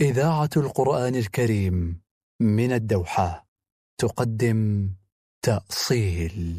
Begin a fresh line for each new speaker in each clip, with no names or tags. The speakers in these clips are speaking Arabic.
إذاعة القرآن الكريم من الدوحة تقدم
تأصيل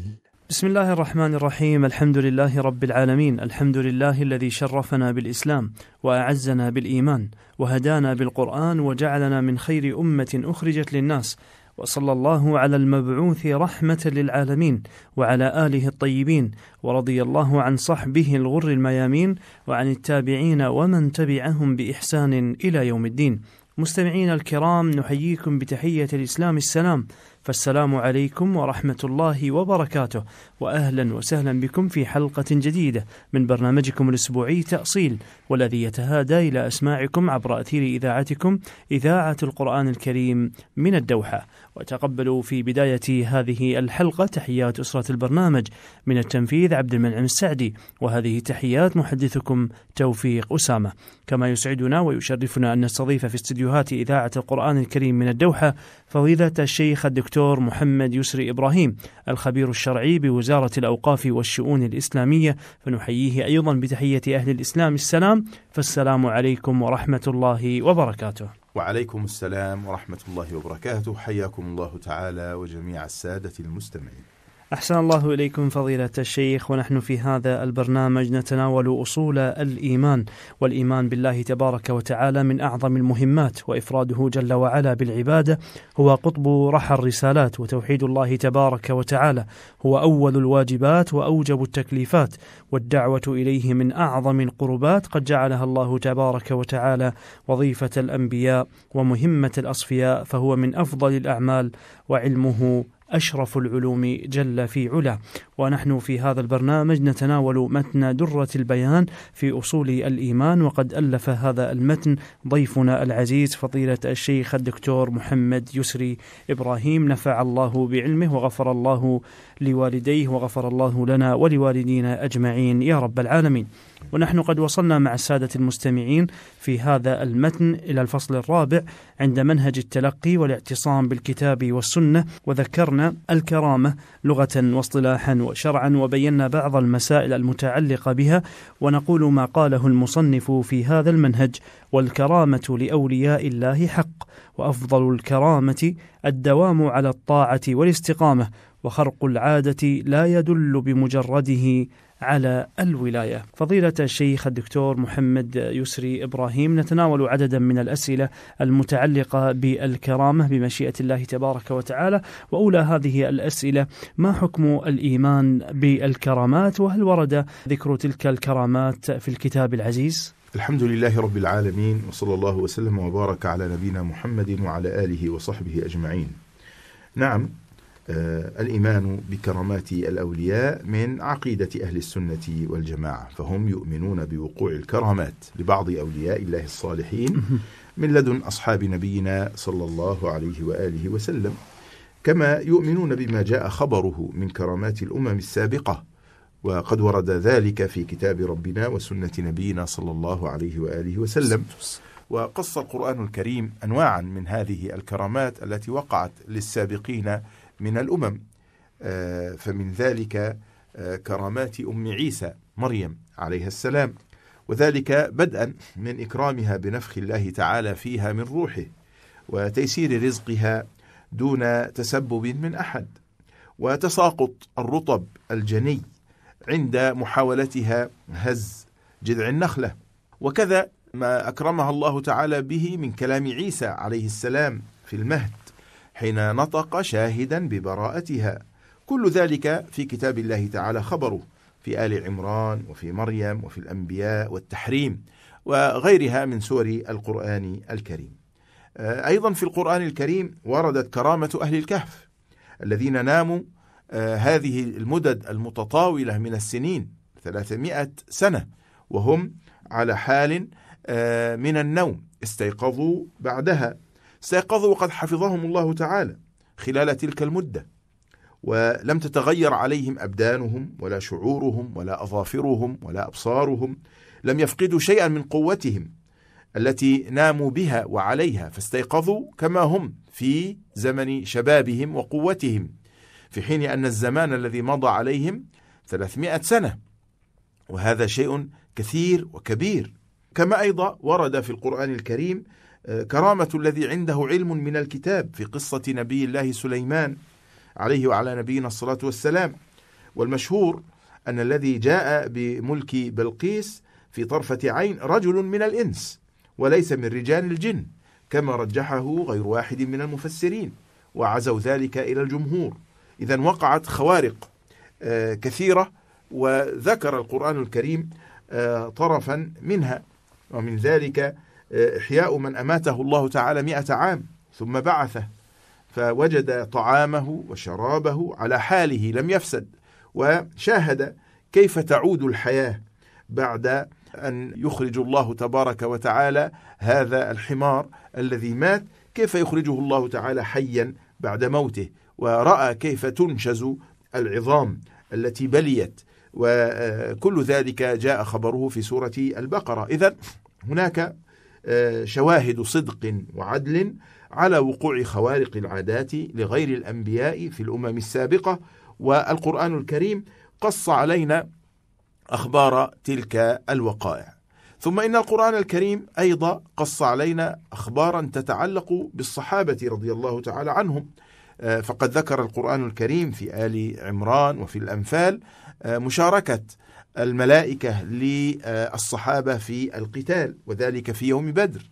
بسم الله الرحمن الرحيم الحمد لله رب العالمين الحمد لله الذي شرفنا بالإسلام وأعزنا بالإيمان وهدانا بالقرآن وجعلنا من خير أمة أخرجت للناس وصلى الله على المبعوث رحمة للعالمين وعلى آله الطيبين ورضي الله عن صحبه الغر الميامين وعن التابعين ومن تبعهم بإحسان إلى يوم الدين مستمعين الكرام نحييكم بتحية الإسلام السلام فالسلام عليكم ورحمة الله وبركاته وأهلا وسهلا بكم في حلقة جديدة من برنامجكم الأسبوعي تأصيل والذي يتهادى إلى أسماعكم عبر أثير إذاعتكم إذاعة القرآن الكريم من الدوحة وتقبلوا في بداية هذه الحلقة تحيات أسرة البرنامج من التنفيذ عبد المنعم السعدي وهذه تحيات محدثكم توفيق أسامة كما يسعدنا ويشرفنا أن نستضيف في استديوهات إذاعة القرآن الكريم من الدوحة فضيلة الشيخ الدكتور الدكتور محمد يسري إبراهيم الخبير الشرعي بوزارة الأوقاف والشؤون الإسلامية فنحييه أيضا بتحية أهل الإسلام السلام فالسلام عليكم ورحمة الله وبركاته
وعليكم السلام ورحمة الله وبركاته حياكم الله تعالى وجميع السادة المستمعين
أحسن الله إليكم فضيلة الشيخ ونحن في هذا البرنامج نتناول أصول الإيمان والإيمان بالله تبارك وتعالى من أعظم المهمات وإفراده جل وعلا بالعبادة هو قطب رحى الرسالات وتوحيد الله تبارك وتعالى هو أول الواجبات وأوجب التكليفات والدعوة إليه من أعظم القربات قد جعلها الله تبارك وتعالى وظيفة الأنبياء ومهمة الأصفياء فهو من أفضل الأعمال وعلمه أشرف العلوم جل في علا ونحن في هذا البرنامج نتناول متن درة البيان في أصول الإيمان وقد ألف هذا المتن ضيفنا العزيز فضيلة الشيخ الدكتور محمد يسري إبراهيم نفع الله بعلمه وغفر الله لوالديه وغفر الله لنا ولوالدينا أجمعين يا رب العالمين ونحن قد وصلنا مع السادة المستمعين في هذا المتن إلى الفصل الرابع عند منهج التلقي والاعتصام بالكتاب والسنة وذكرنا الكرامة لغة واصطلاحا شرعا وبينا بعض المسائل المتعلقه بها ونقول ما قاله المصنف في هذا المنهج والكرامه لاولياء الله حق وافضل الكرامه الدوام على الطاعه والاستقامه وخرق العاده لا يدل بمجرده على الولاية فضيلة الشيخ الدكتور محمد يسري إبراهيم نتناول عددا من الأسئلة المتعلقة بالكرامة بمشيئة الله تبارك وتعالى وأولى هذه الأسئلة ما حكم الإيمان بالكرامات وهل ورد ذكر تلك
الكرامات في الكتاب العزيز؟ الحمد لله رب العالمين وصلى الله وسلم وبارك على نبينا محمد وعلى آله وصحبه أجمعين نعم آه، الإيمان بكرامات الأولياء من عقيدة أهل السنة والجماعة فهم يؤمنون بوقوع الكرامات لبعض أولياء الله الصالحين من لدن أصحاب نبينا صلى الله عليه وآله وسلم كما يؤمنون بما جاء خبره من كرامات الأمم السابقة وقد ورد ذلك في كتاب ربنا وسنة نبينا صلى الله عليه وآله وسلم وقص القرآن الكريم أنواعا من هذه الكرامات التي وقعت للسابقين من الأمم آه، فمن ذلك آه، كرامات أم عيسى مريم عليها السلام وذلك بدءا من إكرامها بنفخ الله تعالى فيها من روحه وتيسير رزقها دون تسبب من أحد وتساقط الرطب الجني عند محاولتها هز جذع النخلة وكذا ما أكرمها الله تعالى به من كلام عيسى عليه السلام في المهد حين نطق شاهدا ببراءتها كل ذلك في كتاب الله تعالى خبره في آل عمران وفي مريم وفي الأنبياء والتحريم وغيرها من سور القرآن الكريم آه، أيضا في القرآن الكريم وردت كرامة أهل الكهف الذين ناموا آه، هذه المدد المتطاولة من السنين 300 سنة وهم على حال آه، من النوم استيقظوا بعدها استيقظوا وقد حفظهم الله تعالى خلال تلك المدة ولم تتغير عليهم أبدانهم ولا شعورهم ولا أظافرهم ولا أبصارهم لم يفقدوا شيئا من قوتهم التي ناموا بها وعليها فاستيقظوا كما هم في زمن شبابهم وقوتهم في حين أن الزمان الذي مضى عليهم 300 سنة وهذا شيء كثير وكبير كما أيضا ورد في القرآن الكريم كرامة الذي عنده علم من الكتاب في قصة نبي الله سليمان عليه وعلى نبينا الصلاة والسلام والمشهور أن الذي جاء بملك بلقيس في طرفة عين رجل من الإنس وليس من رجال الجن كما رجحه غير واحد من المفسرين وعزوا ذلك إلى الجمهور إذا وقعت خوارق آه، كثيرة وذكر القرآن الكريم آه، طرفا منها ومن ذلك إحياء من أماته الله تعالى مئة عام ثم بعثه فوجد طعامه وشرابه على حاله لم يفسد وشاهد كيف تعود الحياة بعد أن يخرج الله تبارك وتعالى هذا الحمار الذي مات كيف يخرجه الله تعالى حيا بعد موته ورأى كيف تنشز العظام التي بليت وكل ذلك جاء خبره في سورة البقرة إذا هناك آه، شواهد صدق وعدل على وقوع خوارق العادات لغير الأنبياء في الأمم السابقة والقرآن الكريم قص علينا أخبار تلك الوقائع ثم إن القرآن الكريم أيضا قص علينا أخبارا تتعلق بالصحابة رضي الله تعالى عنهم آه، فقد ذكر القرآن الكريم في آل عمران وفي الأنفال آه، مشاركة الملائكة للصحابة في القتال وذلك في يوم بدر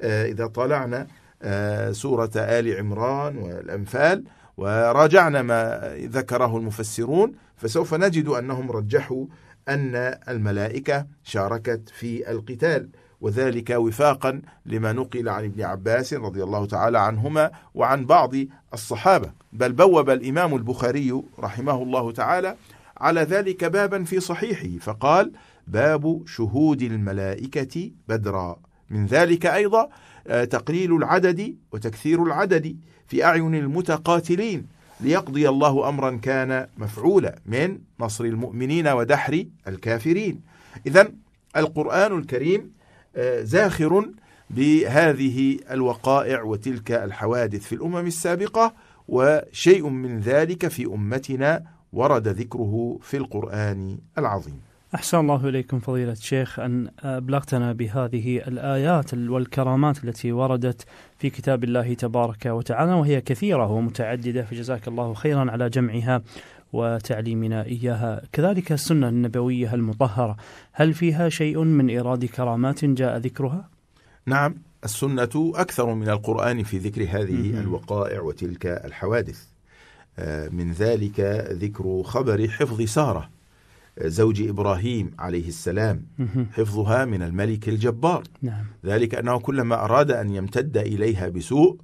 آه، إذا طالعنا آه، سورة آل عمران والأنفال وراجعنا ما ذكره المفسرون فسوف نجد أنهم رجحوا أن الملائكة شاركت في القتال وذلك وفاقا لما نقل عن ابن عباس رضي الله تعالى عنهما وعن بعض الصحابة بل بوب الإمام البخاري رحمه الله تعالى على ذلك بابا في صحيحه فقال باب شهود الملائكة بدرا من ذلك أيضا آه، تقليل العدد وتكثير العدد في أعين المتقاتلين ليقضي الله أمرا كان مفعولا من نصر المؤمنين ودحر الكافرين إذا القرآن الكريم آه، زاخر بهذه الوقائع وتلك الحوادث في الأمم السابقة وشيء من ذلك في أمتنا ورد ذكره في القرآن العظيم. أحسن الله إليكم
فضيلة الشيخ أن أبلغتنا بهذه الآيات والكرامات التي وردت في كتاب الله تبارك وتعالى وهي كثيرة ومتعددة فجزاك الله خيرا على جمعها وتعليمنا إياها كذلك السنة النبوية المطهرة هل فيها شيء من إيراد كرامات جاء ذكرها؟
نعم السنة أكثر من القرآن في ذكر هذه الوقائع وتلك الحوادث آه، من ذلك ذكر خبر حفظ ساره آه، زوج ابراهيم عليه السلام حفظها من الملك الجبار نعم. ذلك انه كلما اراد ان يمتد اليها بسوء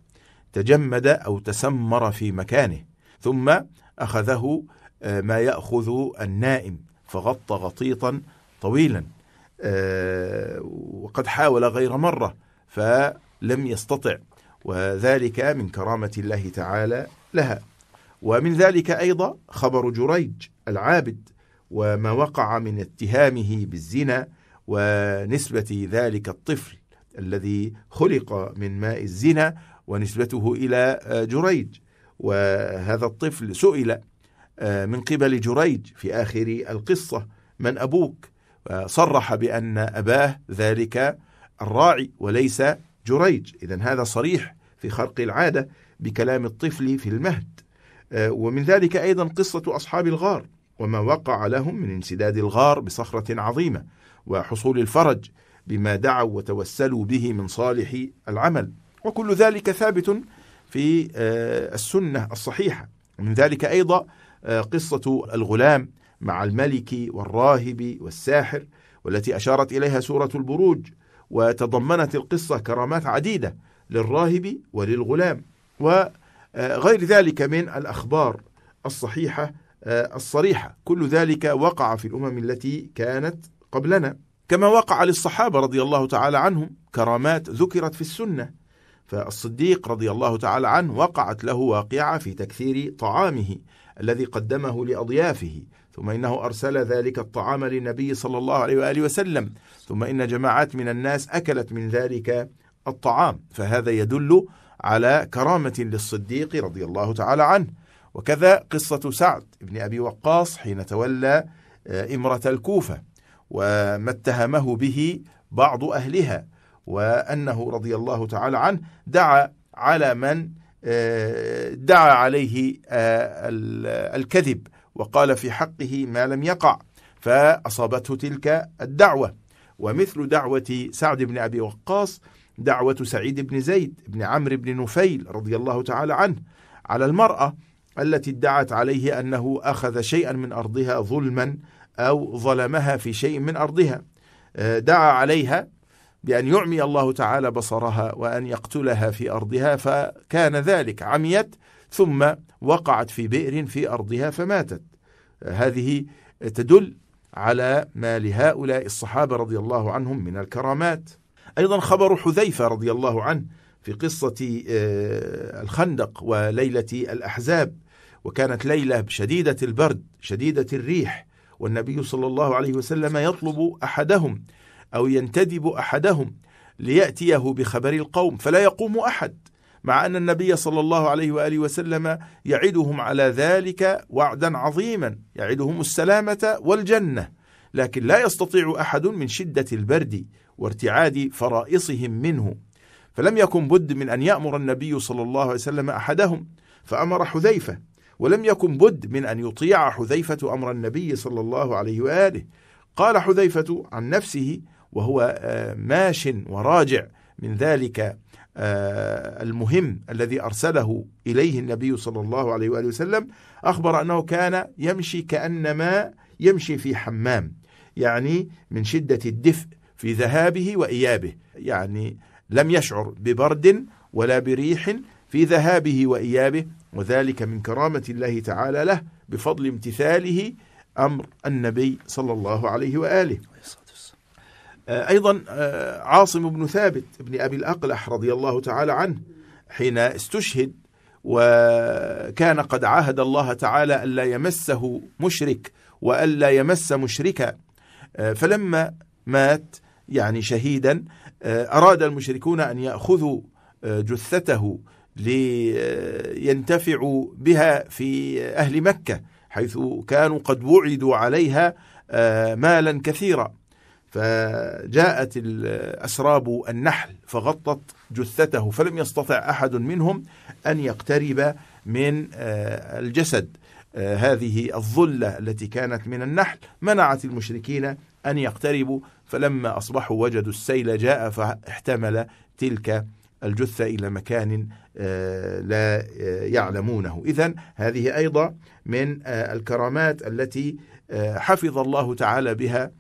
تجمد او تسمر في مكانه ثم اخذه آه، ما ياخذ النائم فغط غطيطا طويلا وقد حاول غير مره فلم يستطع وذلك من كرامه الله تعالى لها ومن ذلك أيضا خبر جريج العابد وما وقع من اتهامه بالزنا ونسبة ذلك الطفل الذي خلق من ماء الزنا ونسبته إلى جريج وهذا الطفل سئل آه، من قبل جريج في آخر القصة من أبوك صرح بأن أباه ذلك الراعي وليس جريج إذا هذا صريح في خرق العادة بكلام الطفل في المهد آه، ومن ذلك أيضا قصة أصحاب الغار وما وقع لهم من انسداد الغار بصخرة عظيمة وحصول الفرج بما دعوا وتوسلوا به من صالح العمل وكل ذلك ثابت في آه، السنة الصحيحة ومن ذلك أيضا آه، قصة الغلام مع الملك والراهب والساحر والتي أشارت إليها سورة البروج وتضمنت القصة كرامات عديدة للراهب وللغلام و آه، غير ذلك من الأخبار الصحيحة آه، الصريحة كل ذلك وقع في الأمم التي كانت قبلنا كما وقع للصحابة رضي الله تعالى عنهم كرامات ذكرت في السنة فالصديق رضي الله تعالى عنه وقعت له واقعة في تكثير طعامه الذي قدمه لأضيافه ثم إنه أرسل ذلك الطعام للنبي صلى الله عليه وآله وسلم ثم إن جماعات من الناس أكلت من ذلك الطعام فهذا يدل على كرامة للصديق رضي الله تعالى عنه وكذا قصة سعد بن أبي وقاص حين تولى آه، إمرة الكوفة وما اتهمه به بعض أهلها وأنه رضي الله تعالى عنه دعا على من آه، دعا عليه آه، الكذب وقال في حقه ما لم يقع فأصابته تلك الدعوة ومثل دعوة سعد بن أبي وقاص دعوة سعيد بن زيد بن عمرو بن نفيل رضي الله تعالى عنه على المرأة التي ادعت عليه أنه أخذ شيئا من أرضها ظلما أو ظلمها في شيء من أرضها آه، دعا عليها بأن يعمي الله تعالى بصرها وأن يقتلها في أرضها فكان ذلك عميت ثم وقعت في بئر في أرضها فماتت آه، هذه تدل على ما لهؤلاء الصحابة رضي الله عنهم من الكرامات أيضا خبر حذيفة رضي الله عنه في قصة آه، الخندق وليلة الأحزاب وكانت ليلة شديدة البرد شديدة الريح والنبي صلى الله عليه وسلم يطلب أحدهم أو ينتدب أحدهم ليأتيه بخبر القوم فلا يقوم أحد مع أن النبي صلى الله عليه وآله وسلم يعدهم على ذلك وعدا عظيما يعدهم السلامة والجنة لكن لا يستطيع أحد من شدة البرد وارتعاد فرائصهم منه فلم يكن بد من أن يأمر النبي صلى الله عليه وسلم أحدهم فأمر حذيفة ولم يكن بد من أن يطيع حذيفة أمر النبي صلى الله عليه وآله قال حذيفة عن نفسه وهو آه، ماش وراجع من ذلك آه، المهم الذي أرسله إليه النبي صلى الله عليه وآله وسلم أخبر أنه كان يمشي كأنما يمشي في حمام يعني من شدة الدفء في ذهابه وإيابه يعني لم يشعر ببرد ولا بريح في ذهابه وإيابه وذلك من كرامة الله تعالى له بفضل امتثاله أمر النبي صلى الله عليه وآله آه، أيضا آه، عاصم بن ثابت بن أبي الأقلح رضي الله تعالى عنه حين استشهد وكان قد عاهد الله تعالى ألا يمسه مشرك وألا يمس مشركا آه، فلما مات يعني شهيدا آه، أراد المشركون أن يأخذوا آه، جثته لينتفعوا بها في أهل مكة حيث كانوا قد وعدوا عليها آه، مالا كثيرا فجاءت الأسراب النحل فغطت جثته فلم يستطع أحد منهم أن يقترب من الجسد هذه الظلة التي كانت من النحل منعت المشركين أن يقتربوا فلما أصبحوا وجدوا السيل جاء فاحتمل تلك الجثة إلى مكان آه، لا آه، يعلمونه إذا هذه أيضا من آه، الكرامات التي حفظ الله تعالى بها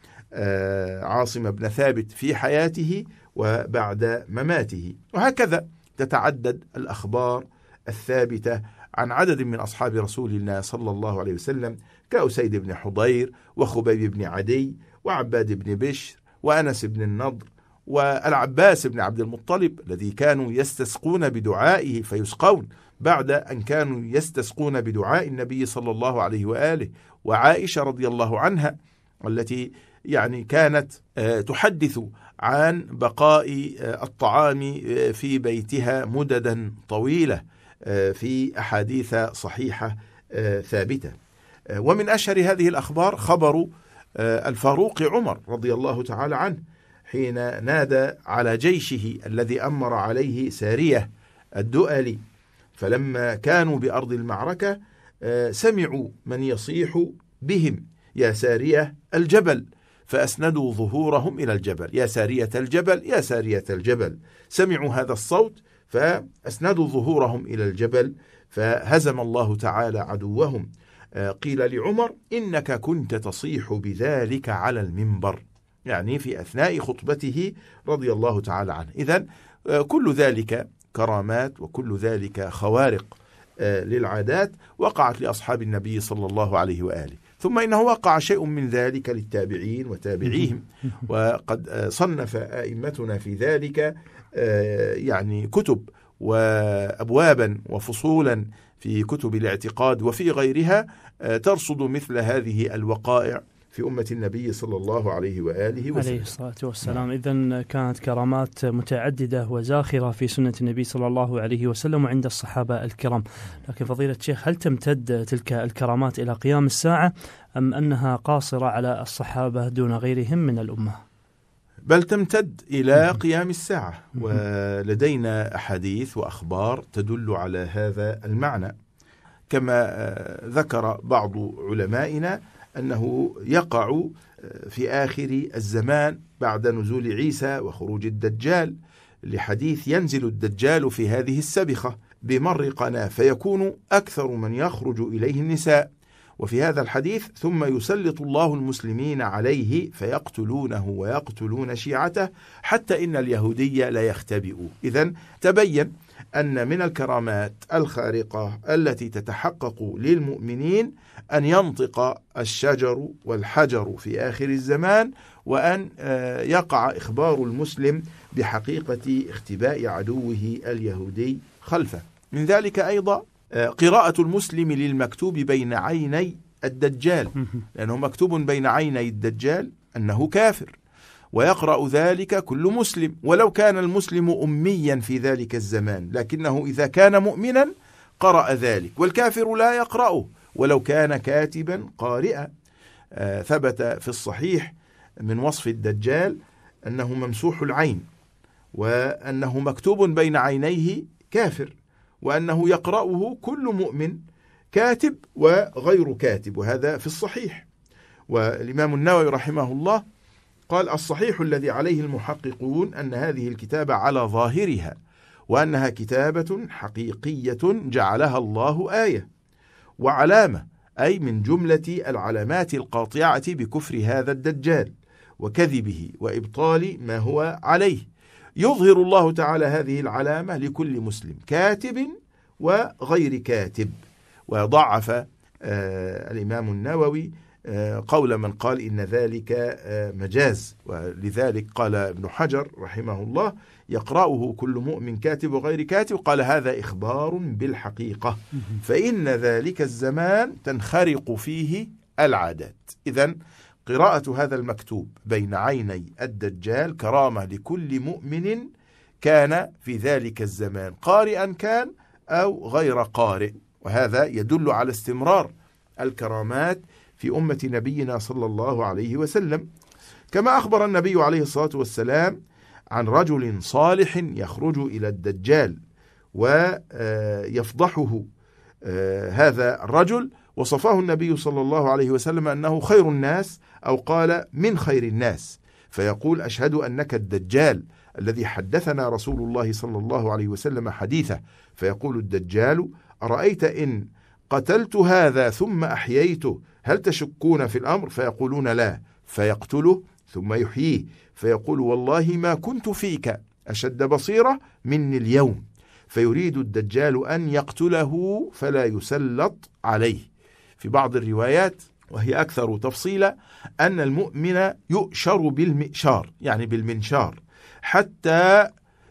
عاصم بن ثابت في حياته وبعد مماته وهكذا تتعدد الأخبار الثابتة عن عدد من أصحاب رسول الله صلى الله عليه وسلم كأسيد بن حضير وخبيب بن عدي وعباد بن بشر وأنس بن النضر والعباس بن عبد المطلب الذي كانوا يستسقون بدعائه فيسقون بعد أن كانوا يستسقون بدعاء النبي صلى الله عليه وآله وعائشة رضي الله عنها التي يعني كانت آه، تحدث عن بقاء آه، الطعام آه، في بيتها مددا طويلة في أحاديث صحيحة ثابتة ومن أشهر هذه الأخبار خبر آه، الفاروق عمر رضي الله تعالى عنه حين نادى على جيشه الذي أمر عليه سارية الدؤلي فلما كانوا بأرض المعركة آه، سمعوا من يصيح بهم يا سارية الجبل فأسندوا ظهورهم إلى الجبل يا سارية الجبل يا سارية الجبل سمعوا هذا الصوت فأسندوا ظهورهم إلى الجبل فهزم الله تعالى عدوهم آه، قيل لعمر إنك كنت تصيح بذلك على المنبر يعني في أثناء خطبته رضي الله تعالى عنه إذا آه، كل ذلك كرامات وكل ذلك خوارق آه، للعادات وقعت لأصحاب النبي صلى الله عليه وآله ثم إنه وقع شيء من ذلك للتابعين وتابعيهم وقد صنف أئمتنا في ذلك يعني كتب وأبوابا وفصولا في كتب الاعتقاد وفي غيرها آه، ترصد مثل هذه الوقائع في أمة النبي صلى الله عليه وآله وسلم عليه الصلاة والسلام
إذا كانت كرامات متعددة وزاخرة في سنة النبي صلى الله عليه وسلم وعند الصحابة الكرام لكن فضيلة الشيخ هل تمتد تلك الكرامات إلى قيام الساعة أم أنها قاصرة على الصحابة دون غيرهم من الأمة
بل تمتد إلى قيام الساعة ولدينا أحاديث وأخبار تدل على هذا المعنى كما آه، ذكر بعض علمائنا أنه يقع آه، في آخر الزمان بعد نزول عيسى وخروج الدجال لحديث ينزل الدجال في هذه السبخة بمر قناة فيكون أكثر من يخرج إليه النساء وفي هذا الحديث ثم يسلط الله المسلمين عليه فيقتلونه ويقتلون شيعته حتى إن اليهودية لا يختبئوا إذا تبين أن من الكرامات الخارقة التي تتحقق للمؤمنين أن ينطق الشجر والحجر في آخر الزمان وأن آه، يقع إخبار المسلم بحقيقة اختباء عدوه اليهودي خلفه من ذلك أيضا آه، قراءة المسلم للمكتوب بين عيني الدجال لأنه مكتوب بين عيني الدجال أنه كافر ويقرأ ذلك كل مسلم ولو كان المسلم أميا في ذلك الزمان لكنه إذا كان مؤمنا قرأ ذلك والكافر لا يقرأه ولو كان كاتبا قارئا آه، ثبت في الصحيح من وصف الدجال أنه ممسوح العين وأنه مكتوب بين عينيه كافر وأنه يقرأه كل مؤمن كاتب وغير كاتب وهذا في الصحيح والإمام النووي رحمه الله قال الصحيح الذي عليه المحققون أن هذه الكتابة على ظاهرها وأنها كتابة حقيقية جعلها الله آية وعلامة أي من جملة العلامات القاطعة بكفر هذا الدجال وكذبه وإبطال ما هو عليه يظهر الله تعالى هذه العلامة لكل مسلم كاتب وغير كاتب وضعف آه، الإمام النووي آه، قول من قال إن ذلك آه، مجاز ولذلك قال ابن حجر رحمه الله يقرأه كل مؤمن كاتب وغير كاتب قال هذا إخبار بالحقيقة فإن ذلك الزمان تنخرق فيه العادات إذا قراءة هذا المكتوب بين عيني الدجال كرامة لكل مؤمن كان في ذلك الزمان قارئا كان أو غير قارئ وهذا يدل على استمرار الكرامات في أمة نبينا صلى الله عليه وسلم كما أخبر النبي عليه الصلاة والسلام عن رجل صالح يخرج إلى الدجال ويفضحه آه، هذا الرجل وصفه النبي صلى الله عليه وسلم أنه خير الناس أو قال من خير الناس فيقول أشهد أنك الدجال الذي حدثنا رسول الله صلى الله عليه وسلم حديثه فيقول الدجال أرأيت إن قتلت هذا ثم أحييته هل تشكون في الأمر فيقولون لا فيقتله ثم يحييه فيقول والله ما كنت فيك أشد بصيرة مني اليوم فيريد الدجال أن يقتله فلا يسلط عليه في بعض الروايات وهي أكثر تفصيلا أن المؤمن يؤشر بالمئشار يعني بالمنشار حتى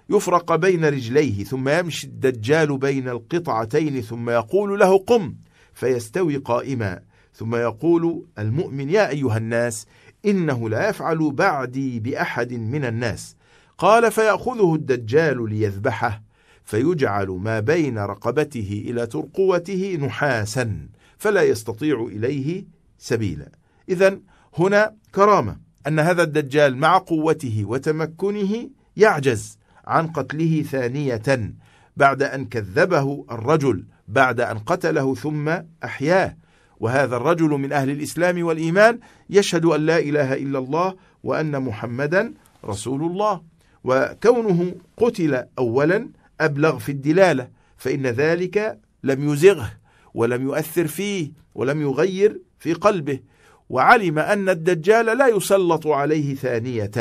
يفرق بين رجليه ثم يمشي الدجال بين القطعتين ثم يقول له قم فيستوي قائما ثم يقول المؤمن يا أيها الناس إنه لا يفعل بعدي بأحد من الناس قال فيأخذه الدجال ليذبحه فيجعل ما بين رقبته إلى ترقوته نحاسا فلا يستطيع إليه سبيلا إذا هنا كرامة أن هذا الدجال مع قوته وتمكنه يعجز عن قتله ثانية بعد أن كذبه الرجل بعد أن قتله ثم أحياه وهذا الرجل من أهل الإسلام والإيمان يشهد أن لا إله إلا الله وأن محمدا رسول الله وكونه قتل أولا أبلغ في الدلالة فإن ذلك لم يزغه ولم يؤثر فيه ولم يغير في قلبه وعلم أن الدجال لا يسلط عليه ثانية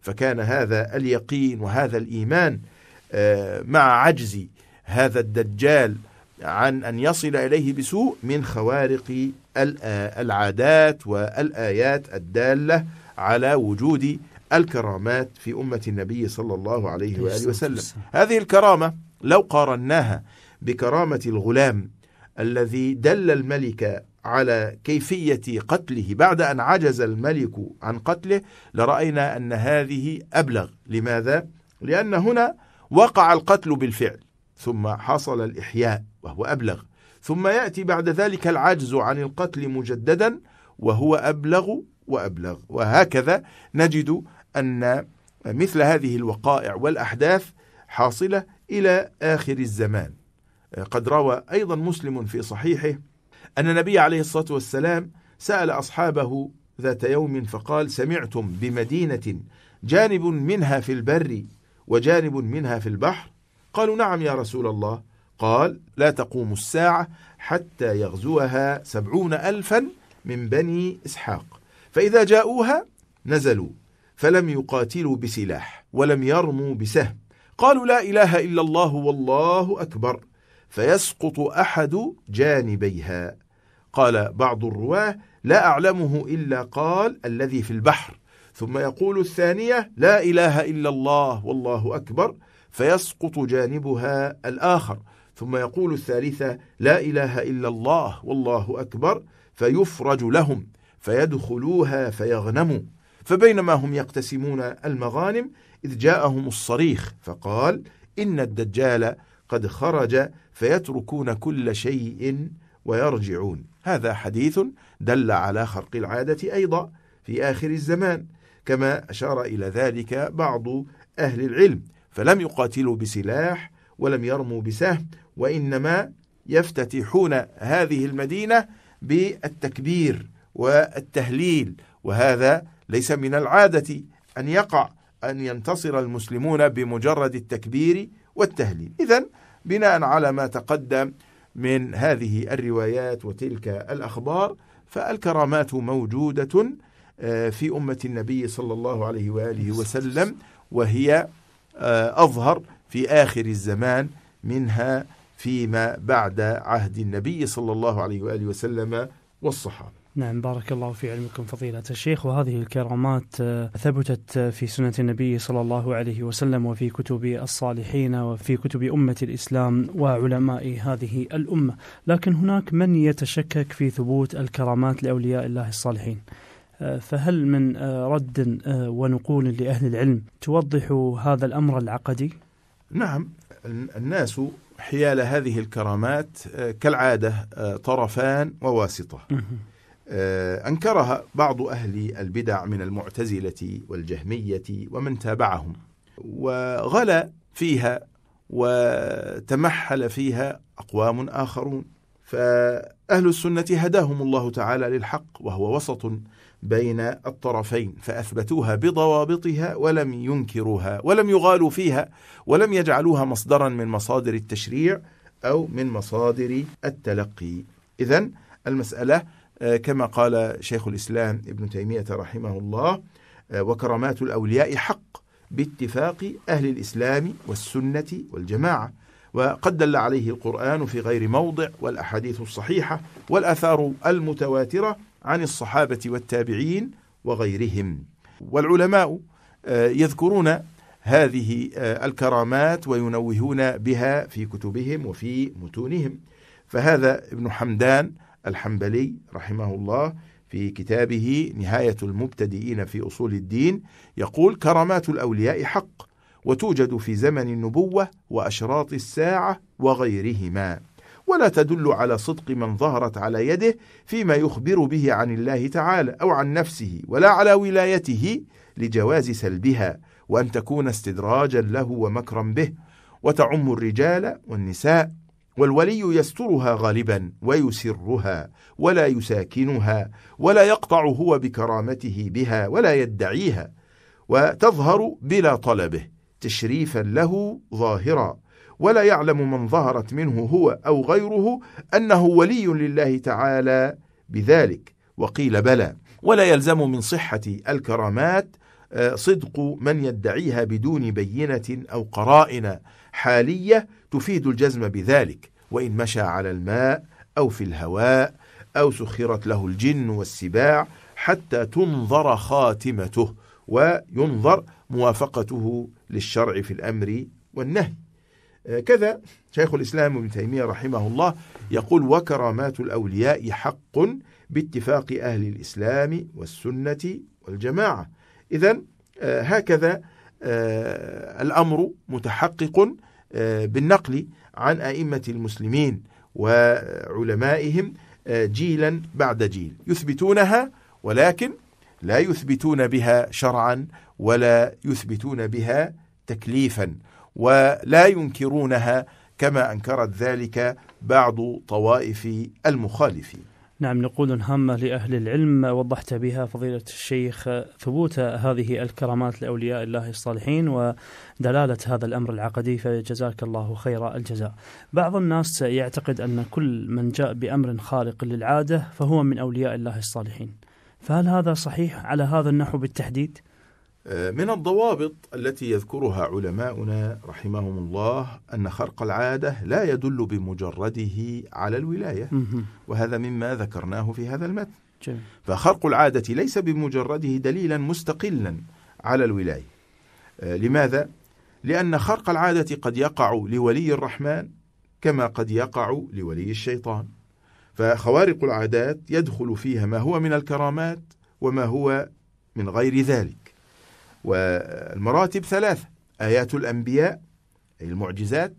فكان هذا اليقين وهذا الإيمان آه، مع عجز هذا الدجال عن أن يصل إليه بسوء من خوارق آه، العادات والآيات الدالة على وجود الكرامات في أمة النبي صلى الله عليه وآله وسلم هذه الكرامة لو قارناها بكرامة الغلام الذي دل الملك على كيفية قتله بعد أن عجز الملك عن قتله لرأينا أن هذه أبلغ لماذا؟ لأن هنا وقع القتل بالفعل ثم حصل الإحياء وهو أبلغ ثم يأتي بعد ذلك العجز عن القتل مجددا وهو أبلغ وأبلغ وهكذا نجد أن مثل هذه الوقائع والأحداث حاصلة إلى آخر الزمان قد روى أيضا مسلم في صحيحه أن النبي عليه الصلاة والسلام سأل أصحابه ذات يوم فقال سمعتم بمدينة جانب منها في البر وجانب منها في البحر قالوا نعم يا رسول الله قال لا تقوم الساعة حتى يغزوها سبعون ألفا من بني إسحاق فإذا جاءوها نزلوا فلم يقاتلوا بسلاح ولم يرموا بسهم قالوا لا إله إلا الله والله أكبر فيسقط أحد جانبيها قال بعض الرواه لا أعلمه إلا قال الذي في البحر ثم يقول الثانية لا إله إلا الله والله أكبر فيسقط جانبها الآخر ثم يقول الثالثة لا إله إلا الله والله أكبر فيفرج لهم فيدخلوها فيغنموا فبينما هم يقتسمون المغانم إذ جاءهم الصريخ فقال إن الدجال قد خرج فيتركون كل شيء ويرجعون هذا حديث دل على خرق العادة أيضا في آخر الزمان كما أشار إلى ذلك بعض أهل العلم فلم يقاتلوا بسلاح ولم يرموا بسهم وإنما يفتتحون هذه المدينة بالتكبير والتهليل وهذا ليس من العادة أن يقع أن ينتصر المسلمون بمجرد التكبير والتهليل إذا بناء على ما تقدم من هذه الروايات وتلك الأخبار فالكرامات موجودة آه، في أمة النبي صلى الله عليه وآله وسلم وهي آه، أظهر في آخر الزمان منها فيما بعد عهد النبي صلى الله عليه وآله وسلم والصحابة
نعم بارك الله في علمكم فضيلة الشيخ وهذه الكرامات آه، ثبتت آه، في سنة النبي صلى الله عليه وسلم وفي كتب الصالحين وفي كتب أمة الإسلام وعلماء هذه الأمة لكن هناك من يتشكك في ثبوت الكرامات لأولياء الله الصالحين آه، فهل من رد ونقول لأهل العلم توضح هذا الأمر العقدي؟ نعم
الناس حيال هذه الكرامات كالعادة طرفان وواسطة آه، أنكرها بعض أهل البدع من المعتزلة والجهمية ومن تابعهم وغلا فيها وتمحل فيها أقوام آخرون فأهل السنة هداهم الله تعالى للحق وهو وسط بين الطرفين فأثبتوها بضوابطها ولم ينكروها ولم يغالوا فيها ولم يجعلوها مصدرا من مصادر التشريع أو من مصادر التلقي إذا المسألة آه، كما قال شيخ الإسلام ابن تيمية رحمه الله آه، وكرامات الأولياء حق باتفاق أهل الإسلام والسنة والجماعة وقد دل عليه القرآن في غير موضع والأحاديث الصحيحة والأثار المتواترة عن الصحابة والتابعين وغيرهم والعلماء آه، يذكرون هذه الكرامات وينوهون بها في كتبهم وفي متونهم فهذا ابن حمدان الحنبلي رحمه الله في كتابه نهاية المبتدئين في أصول الدين يقول كرامات الأولياء حق وتوجد في زمن النبوة وأشراط الساعة وغيرهما ولا تدل على صدق من ظهرت على يده فيما يخبر به عن الله تعالى أو عن نفسه ولا على ولايته لجواز سلبها وأن تكون استدراجا له ومكرا به وتعم الرجال والنساء والولي يسترها غالبا ويسرها ولا يساكنها ولا يقطع هو بكرامته بها ولا يدعيها وتظهر بلا طلبه تشريفا له ظاهرا ولا يعلم من ظهرت منه هو أو غيره أنه ولي لله تعالى بذلك وقيل بلى ولا يلزم من صحة الكرامات آه، صدق من يدعيها بدون بينة أو قرائن حالية تفيد الجزم بذلك وإن مشى على الماء أو في الهواء أو سخرت له الجن والسباع حتى تنظر خاتمته وينظر موافقته للشرع في الأمر والنهي آه، كذا شيخ الإسلام ابن تيمية رحمه الله يقول وكرامات الأولياء حق باتفاق أهل الإسلام والسنة والجماعة إذا آه، هكذا آه، الأمر متحقق آه، بالنقل عن أئمة المسلمين وعلمائهم جيلا بعد جيل يثبتونها ولكن لا يثبتون بها شرعا ولا يثبتون بها تكليفا ولا ينكرونها كما أنكرت ذلك بعض طوائف المخالفين نعم
نقول هامة لأهل العلم وضحت بها فضيلة الشيخ ثبوت هذه الكرامات لأولياء الله الصالحين ودلالة هذا الأمر العقدي فجزاك الله خير الجزاء بعض الناس يعتقد أن كل من جاء بأمر خارق للعادة
فهو من أولياء
الله الصالحين فهل هذا صحيح على هذا النحو بالتحديد؟
من الضوابط التي يذكرها علماؤنا رحمهم الله أن خرق العادة لا يدل بمجرده على الولاية وهذا مما ذكرناه في هذا المتن فخرق العادة ليس بمجرده دليلا مستقلا على الولاية آه، لماذا؟ لأن خرق العادة قد يقع لولي الرحمن كما قد يقع لولي الشيطان فخوارق العادات يدخل فيها ما هو من الكرامات وما هو من غير ذلك والمراتب ثلاثة آيات الأنبياء أي المعجزات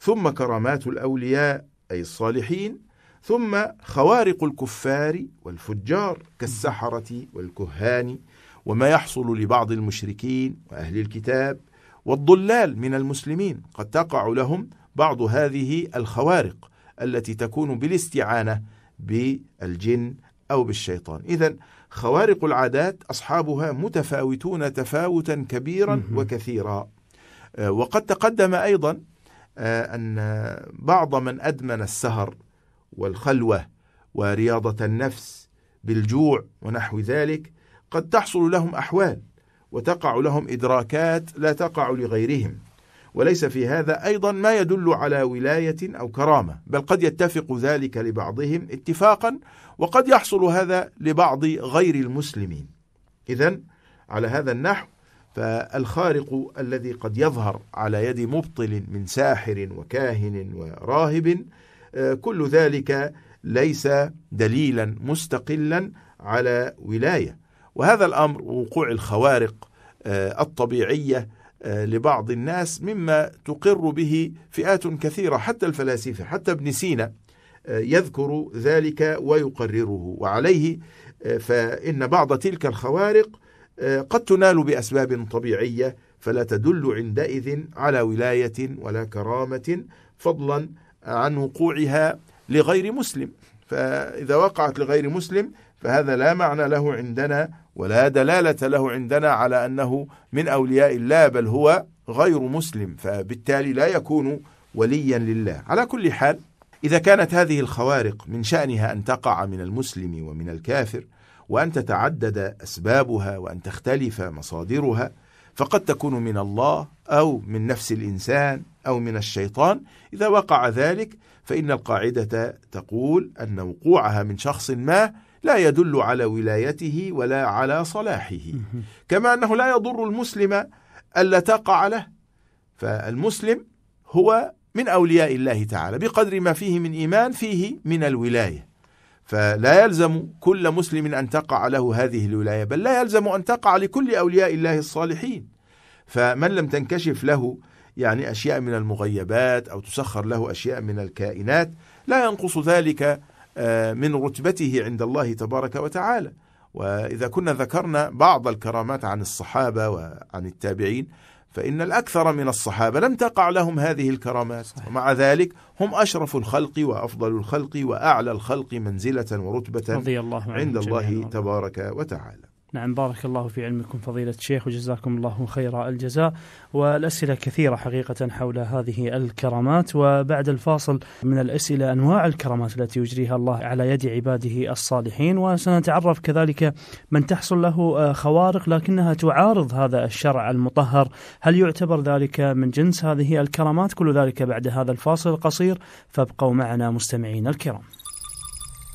ثم كرامات الأولياء أي الصالحين ثم خوارق الكفار والفجار كالسحرة والكهان وما يحصل لبعض المشركين وأهل الكتاب والضلال من المسلمين قد تقع لهم بعض هذه الخوارق التي تكون بالاستعانة بالجن أو بالشيطان إذا خوارق العادات أصحابها متفاوتون تفاوتا كبيرا وكثيرا آه، وقد تقدم أيضا آه، أن بعض من أدمن السهر والخلوة ورياضة النفس بالجوع ونحو ذلك قد تحصل لهم أحوال وتقع لهم إدراكات لا تقع لغيرهم وليس في هذا أيضا ما يدل على ولاية أو كرامة بل قد يتفق ذلك لبعضهم اتفاقا وقد يحصل هذا لبعض غير المسلمين إذا على هذا النحو فالخارق الذي قد يظهر على يد مبطل من ساحر وكاهن وراهب آه، كل ذلك ليس دليلا مستقلا على ولايه وهذا الامر وقوع الخوارق آه، الطبيعيه آه، لبعض الناس مما تقر به فئات كثيرة حتى الفلاسفة حتى ابن سينا آه، يذكر ذلك ويقرره وعليه آه، فإن بعض تلك الخوارق قد تنال بأسباب طبيعية فلا تدل عندئذ على ولاية ولا كرامة فضلا عن وقوعها لغير مسلم فإذا وقعت لغير مسلم فهذا لا معنى له عندنا ولا دلالة له عندنا على أنه من أولياء الله بل هو غير مسلم فبالتالي لا يكون وليا لله على كل حال إذا كانت هذه الخوارق من شأنها أن تقع من المسلم ومن الكافر وأن تتعدد أسبابها وأن تختلف مصادرها فقد تكون من الله أو من نفس الإنسان أو من الشيطان إذا وقع ذلك فإن القاعدة تقول أن وقوعها من شخص ما لا يدل على ولايته ولا على صلاحه كما أنه لا يضر المسلم ألا تقع له فالمسلم هو من أولياء الله تعالى بقدر ما فيه من إيمان فيه من الولاية فلا يلزم كل مسلم أن تقع له هذه الولاية بل لا يلزم أن تقع لكل أولياء الله الصالحين فمن لم تنكشف له يعني أشياء من المغيبات أو تسخر له أشياء من الكائنات لا ينقص ذلك آه، من رتبته عند الله تبارك وتعالى وإذا كنا ذكرنا بعض الكرامات عن الصحابة وعن التابعين فإن الأكثر من الصحابة لم تقع لهم هذه الكرامات ومع ذلك هم أشرف الخلق وأفضل الخلق وأعلى الخلق منزلة ورتبة رضي الله عند الله تبارك وتعالى
نعم بارك الله في علمكم فضيلة الشيخ وجزاكم الله خير الجزاء والأسئلة كثيرة حقيقة حول هذه الكرامات وبعد الفاصل من الأسئلة أنواع الكرامات التي يجريها الله على يد عباده الصالحين وسنتعرف كذلك من تحصل له آه، خوارق لكنها تعارض هذا الشرع المطهر هل يعتبر ذلك من جنس هذه الكرامات كل ذلك بعد هذا الفاصل القصير فابقوا معنا مستمعين الكرام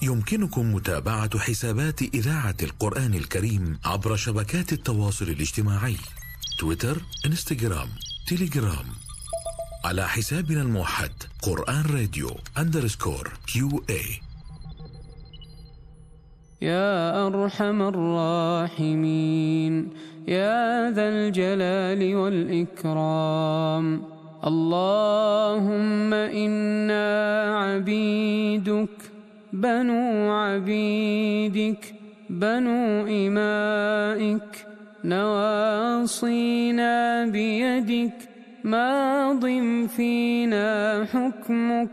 يمكنكم متابعة حسابات إذاعة القرآن الكريم عبر شبكات التواصل الاجتماعي تويتر، انستغرام، تيليجرام على حسابنا الموحد قرآن راديو أندرسكور كيو اي
يا أرحم الراحمين يا ذا الجلال والإكرام اللهم إنا عبيدك بنو عبيدك بنو إمائك نواصينا بيدك ماض فينا حكمك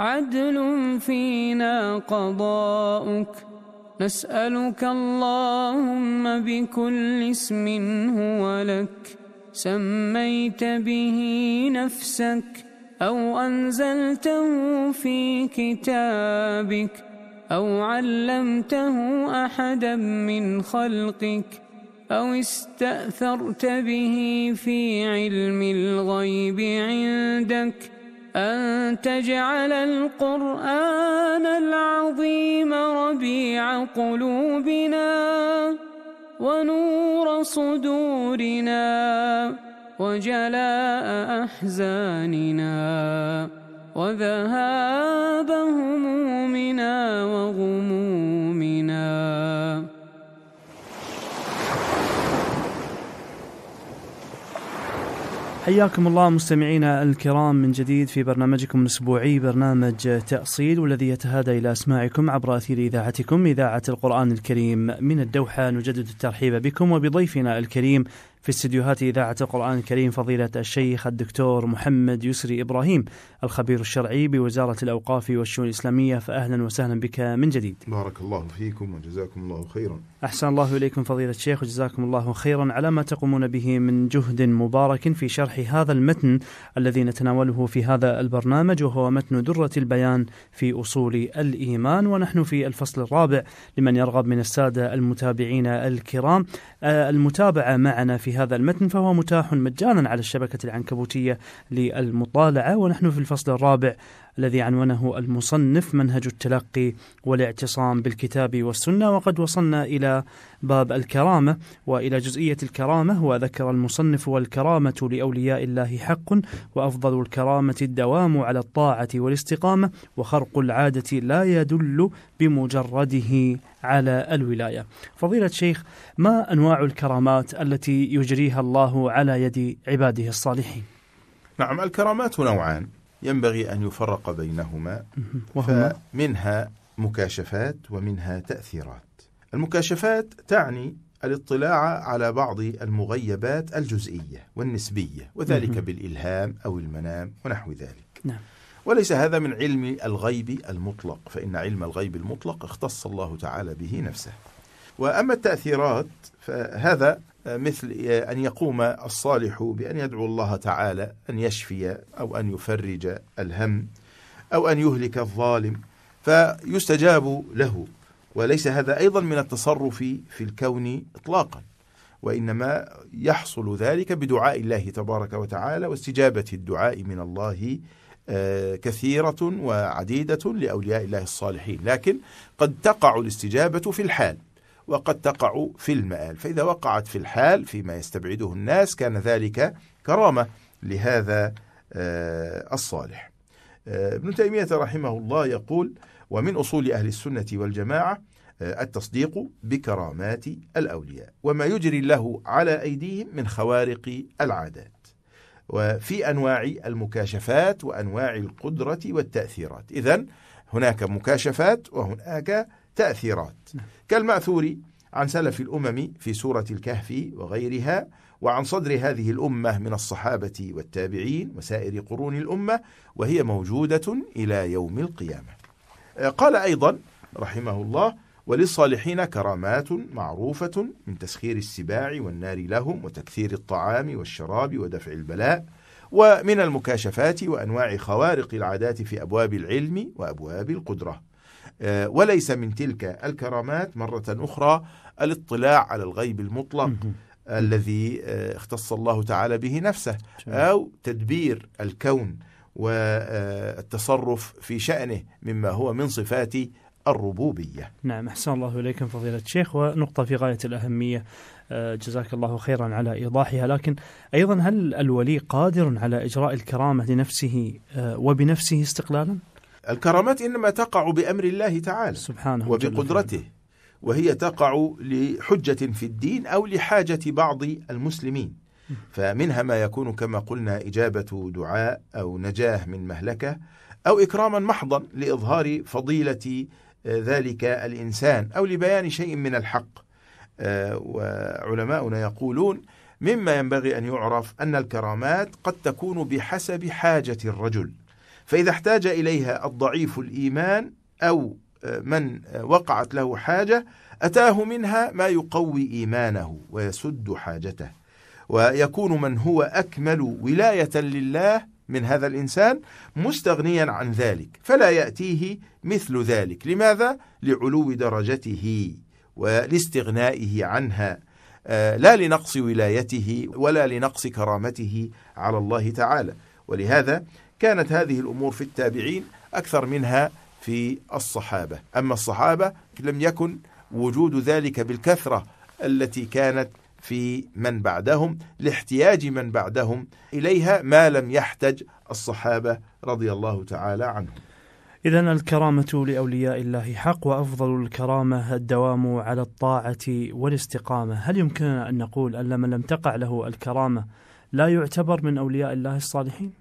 عدل فينا قضاؤك نسألك اللهم بكل اسم هو لك سميت به نفسك أو أنزلته في كتابك أو علمته أحدا من خلقك أو استأثرت به في علم الغيب عندك أن تجعل القرآن العظيم ربيع قلوبنا ونور صدورنا وجلاء أحزاننا وذهاب همومنا وغمومنا
حياكم الله مستمعينا الكرام من جديد في برنامجكم الاسبوعي برنامج تأصيل والذي يتهادى الى اسماعكم عبر اثير اذاعتكم اذاعه القران الكريم من الدوحه نجدد الترحيب بكم وبضيفنا الكريم في استديوهات إذاعة القرآن الكريم فضيلة الشيخ الدكتور محمد يسري إبراهيم الخبير الشرعي بوزارة الأوقاف والشؤون الإسلامية فأهلا وسهلا بك من جديد
بارك الله فيكم وجزاكم الله خيرا
أحسن الله إليكم فضيلة الشيخ وجزاكم الله خيرا على ما تقومون به من جهد مبارك في شرح هذا المتن الذي نتناوله في هذا البرنامج وهو متن درة البيان في أصول الإيمان ونحن في الفصل الرابع لمن يرغب من السادة المتابعين الكرام آه، المتابعة معنا في هذا المتن فهو متاح مجانا على الشبكة العنكبوتية للمطالعة ونحن في الفصل الرابع الذي عنونه المصنف منهج التلقي والاعتصام بالكتاب والسنة وقد وصلنا إلى باب الكرامة وإلى جزئية الكرامة وذكر المصنف والكرامة لأولياء الله حق وأفضل الكرامة الدوام على الطاعة والاستقامة وخرق العادة لا يدل بمجرده على الولاية فضيلة الشيخ ما أنواع الكرامات التي يجريها الله على يد عباده الصالحين
نعم الكرامات نوعان ينبغي أن يفرق بينهما ومنها مكاشفات ومنها تأثيرات المكاشفات تعني الاطلاع على بعض المغيبات الجزئية والنسبية وذلك بالإلهام أو المنام ونحو ذلك نعم. وليس هذا من علم الغيب المطلق فإن علم الغيب المطلق اختص الله تعالى به نفسه وأما التأثيرات فهذا مثل أن يقوم الصالح بأن يدعو الله تعالى أن يشفي أو أن يفرج الهم أو أن يهلك الظالم فيستجاب له وليس هذا أيضا من التصرف في الكون إطلاقا وإنما يحصل ذلك بدعاء الله تبارك وتعالى واستجابة الدعاء من الله آه، كثيرة وعديدة لأولياء الله الصالحين لكن قد تقع الاستجابة في الحال وقد تقع في المآل فإذا وقعت في الحال فيما يستبعده الناس كان ذلك كرامة لهذا آه، الصالح آه، ابن تيمية رحمه الله يقول ومن أصول أهل السنة والجماعة آه، التصديق بكرامات الأولياء وما يجري الله على أيديهم من خوارق العادات وفي أنواع المكاشفات وأنواع القدرة والتأثيرات إذا هناك مكاشفات وهناك تأثيرات كالمأثور عن سلف الأمم في سورة الكهف وغيرها وعن صدر هذه الأمة من الصحابة والتابعين وسائر قرون الأمة وهي موجودة إلى يوم القيامة قال أيضا رحمه الله وللصالحين كرامات معروفة من تسخير السباع والنار لهم وتكثير الطعام والشراب ودفع البلاء ومن المكاشفات وأنواع خوارق العادات في أبواب العلم وأبواب القدرة آه، وليس من تلك الكرامات مرة أخرى الاطلاع على الغيب المطلق الذي آه، اختص الله تعالى به نفسه أو تدبير الكون والتصرف في شأنه مما هو من صفات الربوبية نعم
أحسن الله إليكم فضيلة الشيخ ونقطة في غاية الأهمية آه، جزاك الله خيرا على إيضاحها لكن أيضا هل الولي قادر على إجراء الكرامة لنفسه آه،
وبنفسه استقلالا؟ الكرامات إنما تقع بأمر الله تعالى سبحانه وبقدرته وهي تقع لحجة في الدين أو لحاجة بعض المسلمين فمنها ما يكون كما قلنا إجابة دعاء أو نجاه من مهلكة أو إكراما محضا لإظهار فضيلة آه، ذلك الإنسان أو لبيان شيء من الحق آه، وعلماؤنا يقولون مما ينبغي أن يعرف أن الكرامات قد تكون بحسب حاجة الرجل فإذا احتاج إليها الضعيف الإيمان أو آه، من وقعت له حاجة أتاه منها ما يقوي إيمانه ويسد حاجته ويكون من هو أكمل ولاية لله من هذا الإنسان مستغنيا عن ذلك فلا يأتيه مثل ذلك لماذا؟ لعلو درجته ولاستغنائه عنها آه، لا لنقص ولايته ولا لنقص كرامته على الله تعالى ولهذا كانت هذه الأمور في التابعين أكثر منها في الصحابة أما الصحابة لم يكن وجود ذلك بالكثرة التي كانت في من بعدهم لاحتياج من بعدهم إليها ما لم يحتج الصحابة رضي الله تعالى عنهم
إذا الكرامة لأولياء الله حق وأفضل الكرامة الدوام على الطاعة والاستقامة هل يمكننا أن نقول أن من لم تقع له الكرامة لا يعتبر من أولياء الله الصالحين؟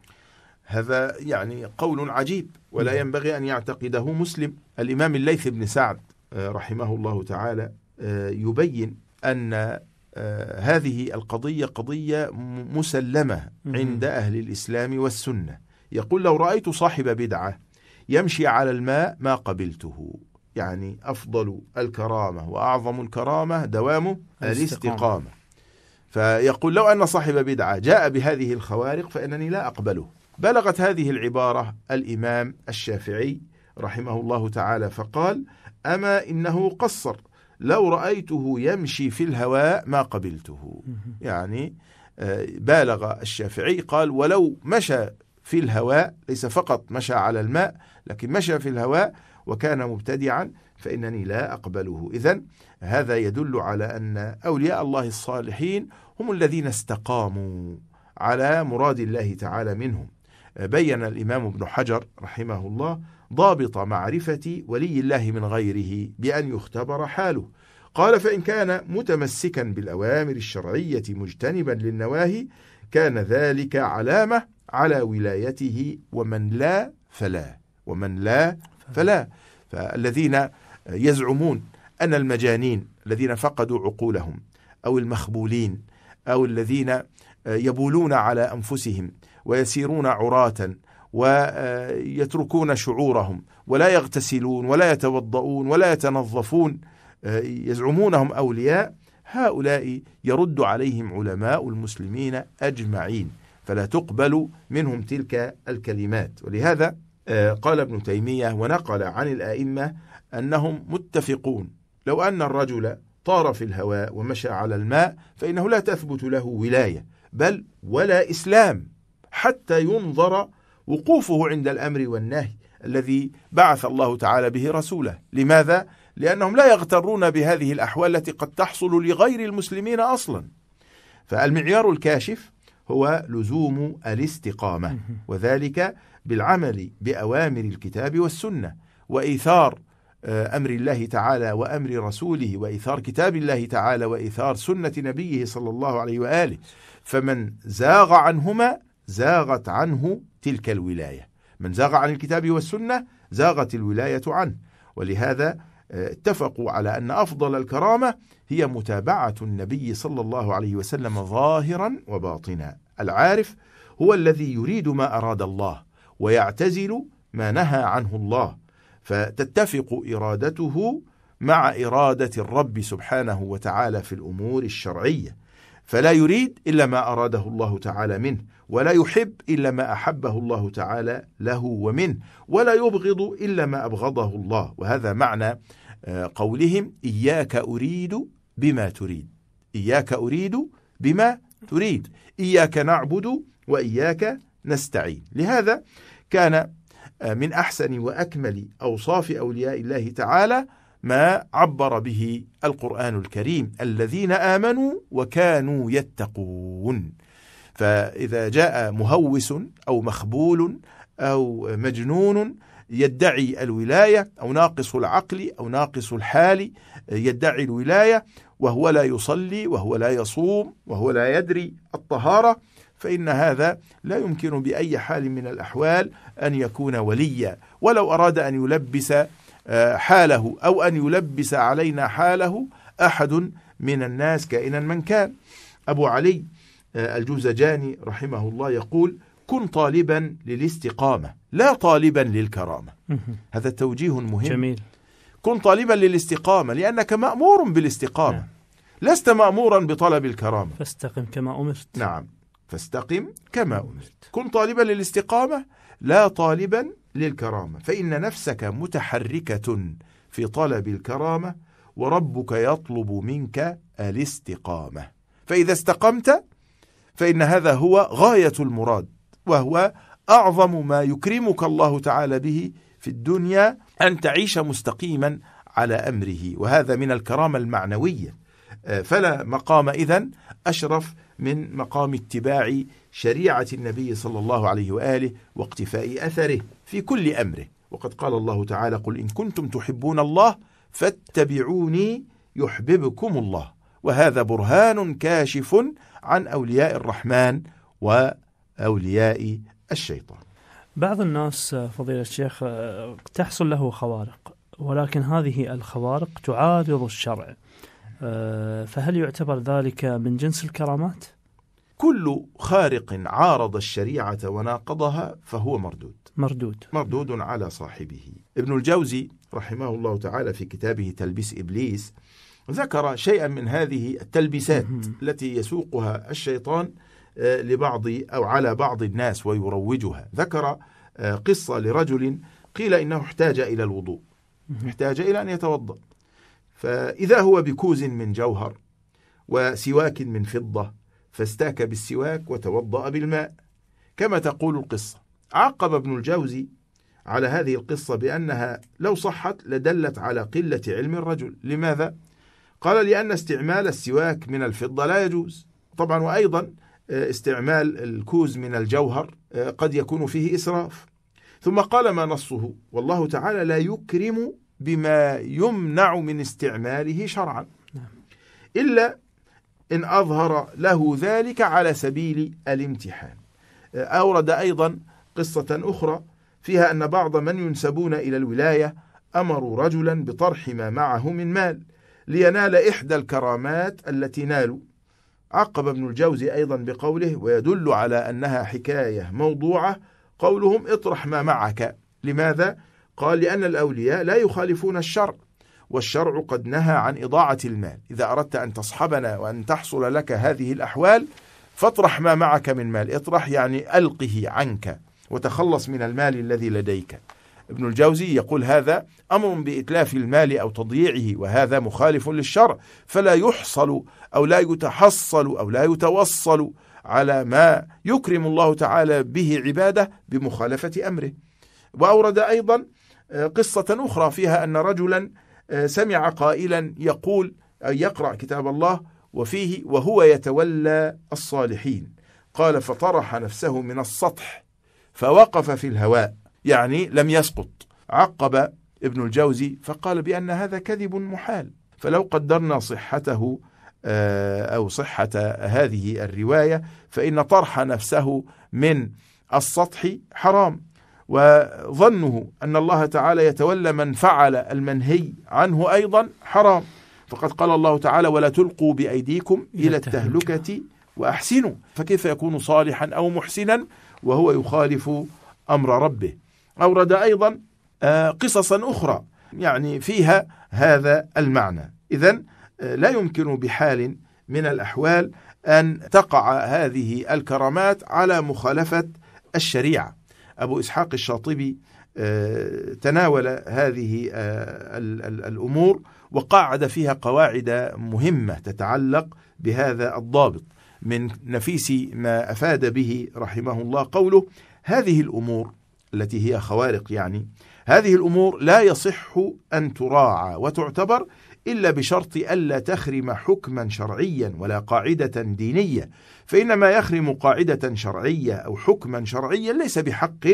هذا يعني قول عجيب ولا نعم. ينبغي أن يعتقده مسلم الإمام الليث بن سعد آه، رحمه الله تعالى آه، يبين أن آه، هذه القضية قضية مسلمة عند أهل الإسلام والسنة يقول لو رأيت صاحب بدعة يمشي على الماء ما قبلته يعني أفضل الكرامة وأعظم الكرامة دوام الاستقامة فيقول لو أن صاحب بدعة جاء بهذه الخوارق فإنني لا أقبله بلغت هذه العبارة الإمام الشافعي رحمه الله تعالى فقال أما إنه قصر لو رأيته يمشي في الهواء ما قبلته يعني آه، بالغ الشافعي قال ولو مشى في الهواء ليس فقط مشى على الماء لكن مشى في الهواء وكان مبتدعا فإنني لا أقبله إذا هذا يدل على أن أولياء الله الصالحين هم الذين استقاموا على مراد الله تعالى منهم آه، بين الإمام ابن حجر رحمه الله ضابط معرفة ولي الله من غيره بأن يختبر حاله قال فإن كان متمسكا بالأوامر الشرعية مجتنبا للنواهي كان ذلك علامة على ولايته ومن لا فلا ومن لا فلا فالذين يزعمون أن المجانين الذين فقدوا عقولهم أو المخبولين أو الذين يبولون على أنفسهم ويسيرون عراة ويتركون شعورهم ولا يغتسلون ولا يتوضؤون ولا يتنظفون آه، يزعمونهم أولياء هؤلاء يرد عليهم علماء المسلمين أجمعين فلا تقبل منهم تلك الكلمات ولهذا آه، قال ابن تيمية ونقل عن الآئمة أنهم متفقون لو أن الرجل طار في الهواء ومشى على الماء فإنه لا تثبت له ولاية بل ولا إسلام حتى ينظر وقوفه عند الأمر والنهي الذي بعث الله تعالى به رسوله لماذا؟ لأنهم لا يغترون بهذه الأحوال التي قد تحصل لغير المسلمين أصلا فالمعيار الكاشف هو لزوم الاستقامة وذلك بالعمل بأوامر الكتاب والسنة وإيثار آه، أمر الله تعالى وأمر رسوله وإيثار كتاب الله تعالى وإيثار سنة نبيه صلى الله عليه وآله فمن زاغ عنهما زاغت عنه تلك الولاية من زاغ عن الكتاب والسنة زاغت الولاية عنه ولهذا آه، اتفقوا على أن أفضل الكرامة هي متابعة النبي صلى الله عليه وسلم ظاهرا وباطنا العارف هو الذي يريد ما أراد الله ويعتزل ما نهى عنه الله فتتفق إرادته مع إرادة الرب سبحانه وتعالى في الأمور الشرعية فلا يريد إلا ما أراده الله تعالى منه ولا يحب إلا ما أحبه الله تعالى له ومنه ولا يبغض إلا ما أبغضه الله وهذا معنى آه، قولهم إياك أريد بما تريد إياك أريد بما تريد إياك نعبد وإياك نستعين لهذا كان آه، من أحسن وأكمل أوصاف أولياء الله تعالى ما عبر به القرآن الكريم الذين آمنوا وكانوا يتقون فإذا جاء مهوس أو مخبول أو مجنون يدعي الولاية أو ناقص العقل أو ناقص الحال يدعي الولاية وهو لا يصلي وهو لا يصوم وهو لا يدري الطهارة فإن هذا لا يمكن بأي حال من الأحوال أن يكون وليا ولو أراد أن يلبس آه، حاله أو أن يلبس علينا حاله أحد من الناس كائنا من كان أبو علي الجوزجاني رحمه الله يقول كن طالبا للاستقامة لا طالبا للكرامة هذا توجيه مهم جميل كن طالبا للاستقامة لأنك مأمور بالاستقامة نعم. لست مأمورا بطلب الكرامة فاستقم كما أمرت نعم فاستقم كما نعم. أمرت كن طالبا للاستقامة لا طالبا للكرامة فإن نفسك متحركة في طلب الكرامة وربك يطلب منك الاستقامة فإذا استقمت فإن هذا هو غاية المراد وهو أعظم ما يكرمك الله تعالى به في الدنيا أن تعيش مستقيما على أمره وهذا من الكرامة المعنوية آه، فلا مقام إذا أشرف من مقام اتباع شريعة النبي صلى الله عليه وآله واقتفاء أثره في كل أمره وقد قال الله تعالى قل إن كنتم تحبون الله فاتبعوني يحببكم الله وهذا برهان كاشف عن أولياء الرحمن وأولياء الشيطان
بعض الناس آه، فضيلة الشيخ آه، تحصل له خوارق ولكن هذه الخوارق تعارض الشرع آه، فهل يعتبر ذلك من جنس الكرامات؟
كل خارق عارض الشريعة وناقضها فهو مردود مردود مردود على صاحبه ابن الجوزي رحمه الله تعالى في كتابه تلبيس إبليس ذكر شيئا من هذه التلبيسات التي يسوقها الشيطان آه، لبعض أو على بعض الناس ويروجها ذكر آه، قصة لرجل قيل إنه احتاج إلى الوضوء احتاج إلى أن يتوضأ فإذا هو بكوز من جوهر وسواك من فضة فاستاك بالسواك وتوضأ بالماء كما تقول القصة عقب ابن الجوزي على هذه القصة بأنها لو صحت لدلت على قلة علم الرجل لماذا؟ قال لأن استعمال السواك من الفضة لا يجوز طبعا وأيضا آه، استعمال الكوز من الجوهر آه، قد يكون فيه إسراف ثم قال ما نصه والله تعالى لا يكرم بما يمنع من استعماله شرعا نعم. إلا إن أظهر له ذلك على سبيل الامتحان آه، أورد أيضا قصة أخرى فيها أن بعض من ينسبون إلى الولاية أمروا رجلا بطرح ما معه من مال لينال إحدى الكرامات التي نالوا عقب ابن الجوزي أيضا بقوله ويدل على أنها حكاية موضوعة قولهم اطرح ما معك لماذا؟ قال لأن الأولياء لا يخالفون الشرع والشرع قد نهى عن إضاعة المال إذا أردت أن تصحبنا وأن تحصل لك هذه الأحوال فاطرح ما معك من مال اطرح يعني ألقه عنك وتخلص من المال الذي لديك ابن الجوزي يقول هذا أمر بإتلاف المال أو تضييعه وهذا مخالف للشرع فلا يحصل أو لا يتحصل أو لا يتوصل على ما يكرم الله تعالى به عباده بمخالفة أمره وأورد أيضا آه، قصة أخرى فيها أن رجلا آه، سمع قائلا يقول أي يقرأ كتاب الله وفيه وهو يتولى الصالحين قال فطرح نفسه من السطح فوقف في الهواء يعني لم يسقط عقب ابن الجوزي فقال بأن هذا كذب محال فلو قدرنا صحته آه، أو صحة هذه الرواية فإن طرح نفسه من السطح حرام وظنه أن الله تعالى يتولى من فعل المنهي عنه أيضا حرام فقد قال الله تعالى ولا تلقوا بأيديكم إلى التهلكة وأحسنوا فكيف يكون صالحا أو محسنا وهو يخالف أمر ربه أورد أيضا آه، قصصا أخرى يعني فيها هذا المعنى إذا آه، لا يمكن بحال من الأحوال أن تقع هذه الكرامات على مخالفة الشريعة أبو إسحاق الشاطبي آه، تناول هذه الأمور وقاعد فيها قواعد مهمة تتعلق بهذا الضابط من نفيس ما أفاد به رحمه الله قوله هذه الأمور التي هي خوارق يعني هذه الأمور لا يصح أن تراعى وتعتبر إلا بشرط ألا تخرم حكما شرعيا ولا قاعدة دينية فإن ما يخرم قاعدة شرعية أو حكما شرعيا ليس بحق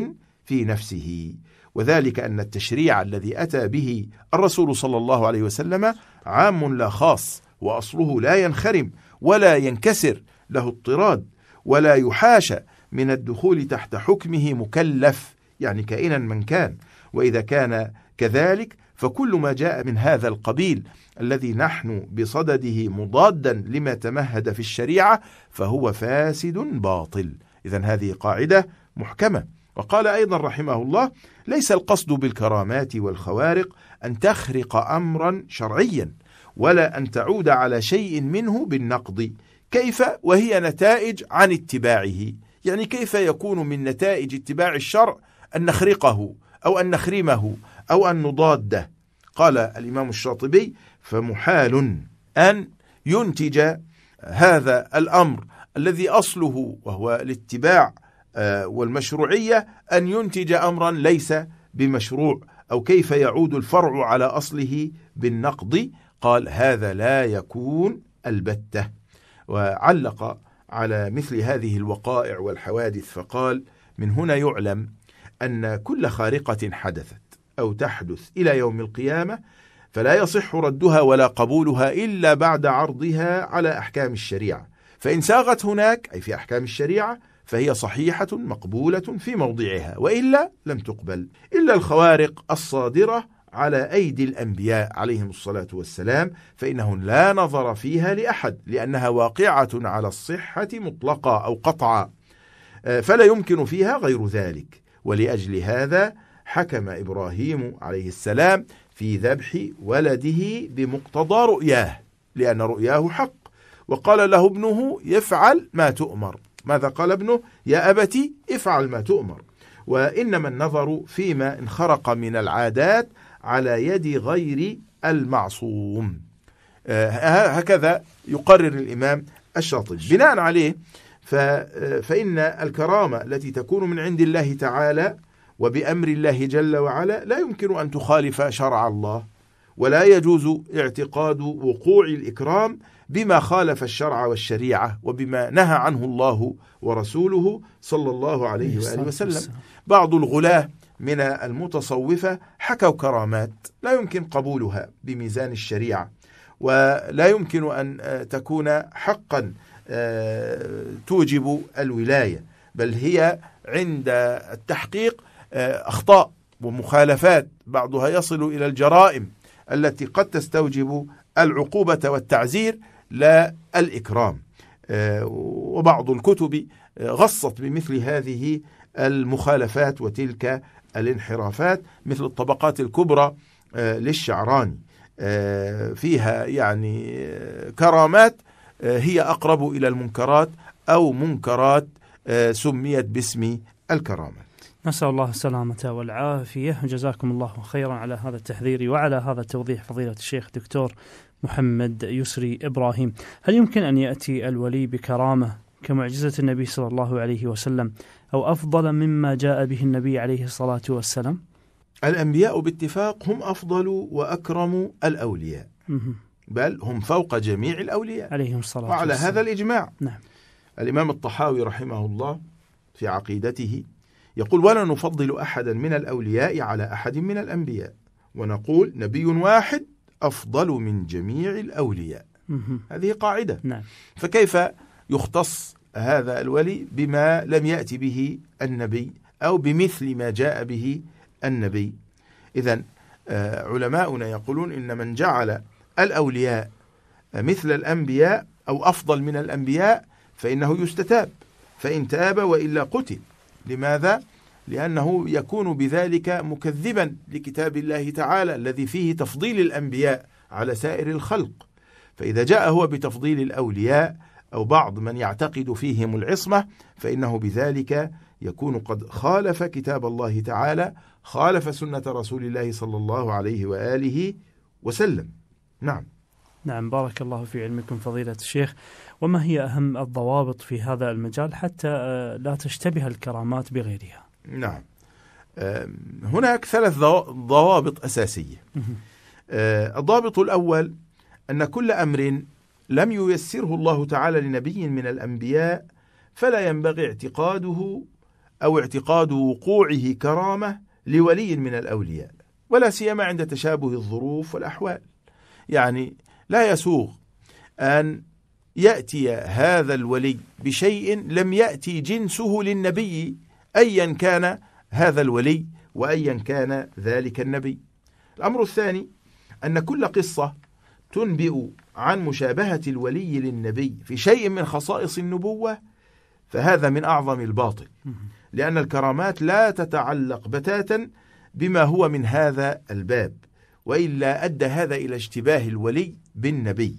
في نفسه وذلك أن التشريع الذي أتى به الرسول صلى الله عليه وسلم عام لا خاص وأصله لا ينخرم ولا ينكسر له اضطراد ولا يحاشى من الدخول تحت حكمه مكلف يعني كائنا من كان وإذا كان كذلك فكل ما جاء من هذا القبيل الذي نحن بصدده مضادا لما تمهد في الشريعة فهو فاسد باطل إذا هذه قاعدة محكمة وقال أيضا رحمه الله ليس القصد بالكرامات والخوارق أن تخرق أمرا شرعيا ولا أن تعود على شيء منه بالنقض كيف وهي نتائج عن اتباعه يعني كيف يكون من نتائج اتباع الشرع أن نخرقه أو أن نخرمه أو أن نضاده قال الإمام الشاطبي فمحال أن ينتج هذا الأمر الذي أصله وهو الاتباع آه، والمشروعية أن ينتج أمرا ليس بمشروع أو كيف يعود الفرع على أصله بالنقض قال هذا لا يكون البتة وعلق على مثل هذه الوقائع والحوادث فقال من هنا يعلم أن كل خارقة حدثت أو تحدث إلى يوم القيامة فلا يصح ردها ولا قبولها إلا بعد عرضها على أحكام الشريعة فإن ساغت هناك أي في أحكام الشريعة فهي صحيحة مقبولة في موضعها وإلا لم تقبل إلا الخوارق الصادرة على أيدي الأنبياء عليهم الصلاة والسلام فإنه لا نظر فيها لأحد لأنها واقعة على الصحة مطلقة أو قطعة آه، فلا يمكن فيها غير ذلك ولاجل هذا حكم ابراهيم عليه السلام في ذبح ولده بمقتضى رؤياه لان رؤياه حق وقال له ابنه يفعل ما تؤمر ماذا قال ابنه يا ابتي افعل ما تؤمر وانما النظر فيما انخرق من العادات على يد غير المعصوم آه، هكذا يقرر الامام الشاطبي بناء عليه فإن الكرامة التي تكون من عند الله تعالى وبأمر الله جل وعلا لا يمكن أن تخالف شرع الله ولا يجوز اعتقاد وقوع الإكرام بما خالف الشرع والشريعة وبما نهى عنه الله ورسوله صلى الله عليه وآله وسلم بعض الغلاة من المتصوفة حكوا كرامات لا يمكن قبولها بميزان الشريعة ولا يمكن أن تكون حقا آه، توجب الولاية بل هي عند التحقيق آه، أخطاء ومخالفات بعضها يصل إلى الجرائم التي قد تستوجب العقوبة والتعزير لا الإكرام آه، وبعض الكتب غصت بمثل هذه المخالفات وتلك الانحرافات مثل الطبقات الكبرى للشعراني فيها يعني كرامات آه، هي أقرب إلى المنكرات أو منكرات آه، سميت باسم الكرامة
نسأل الله السلامة والعافية جزاكم الله خيرا على هذا التحذير وعلى هذا التوضيح فضيلة الشيخ دكتور محمد يسري إبراهيم هل يمكن أن يأتي الولي بكرامة كمعجزة النبي صلى الله عليه وسلم أو أفضل مما جاء به النبي عليه الصلاة والسلام
الأنبياء باتفاق هم أفضل وأكرم الأولياء بل هم فوق جميع الأولياء عليهم الصلاة والسلام وعلى هذا الإجماع نعم. الإمام الطحاوي رحمه الله في عقيدته يقول ولا نفضل أحدا من الأولياء على أحد من الأنبياء ونقول نبي واحد أفضل من جميع الأولياء هذه قاعدة نعم. فكيف يختص هذا الولي بما لم يأتي به النبي أو بمثل ما جاء به النبي إذا آه، علماؤنا يقولون إن من جعل الأولياء مثل الأنبياء أو أفضل من الأنبياء فإنه يستتاب فإن تاب وإلا قتل لماذا؟ لأنه يكون بذلك مكذبا لكتاب الله تعالى الذي فيه تفضيل الأنبياء على سائر الخلق فإذا جاء هو بتفضيل الأولياء أو بعض من يعتقد فيهم العصمة فإنه بذلك يكون قد خالف كتاب الله تعالى خالف سنة رسول الله صلى الله عليه وآله وسلم نعم
نعم بارك الله في علمكم فضيلة الشيخ وما هي أهم الضوابط في هذا المجال حتى آه، لا تشتبه الكرامات بغيرها
نعم هناك ثلاث ضوابط أساسية آه، الضابط الأول أن كل أمر لم ييسره الله تعالى لنبي من الأنبياء فلا ينبغي اعتقاده أو اعتقاد وقوعه كرامة لولي من الأولياء ولا سيما عند تشابه الظروف والأحوال يعني لا يسوغ أن يأتي هذا الولي بشيء لم يأتي جنسه للنبي أيا كان هذا الولي وأيا كان ذلك النبي الأمر الثاني أن كل قصة تنبئ عن مشابهة الولي للنبي في شيء من خصائص النبوة فهذا من أعظم الباطل لأن الكرامات لا تتعلق بتاتا بما هو من هذا الباب وإلا أدى هذا إلى اشتباه الولي بالنبي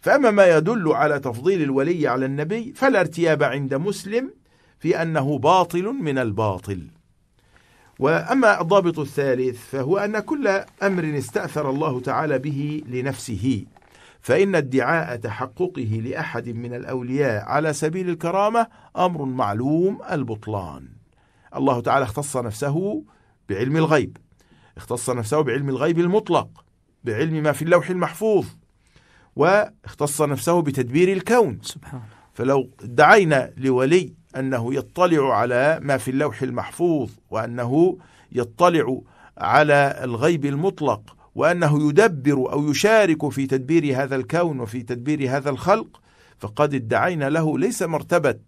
فأما ما يدل على تفضيل الولي على النبي فلا ارتياب عند مسلم في أنه باطل من الباطل وأما الضابط الثالث فهو أن كل أمر استأثر الله تعالى به لنفسه فإن ادعاء تحققه لأحد من الأولياء على سبيل الكرامة أمر معلوم البطلان الله تعالى اختص نفسه بعلم الغيب اختص نفسه بعلم الغيب المطلق بعلم ما في اللوح المحفوظ واختص نفسه بتدبير الكون سبحان فلو ادعينا لولي أنه يطلع على ما في اللوح المحفوظ وأنه يطلع على الغيب المطلق وأنه يدبر أو يشارك في تدبير هذا الكون وفي تدبير هذا الخلق فقد ادعينا له ليس مرتبة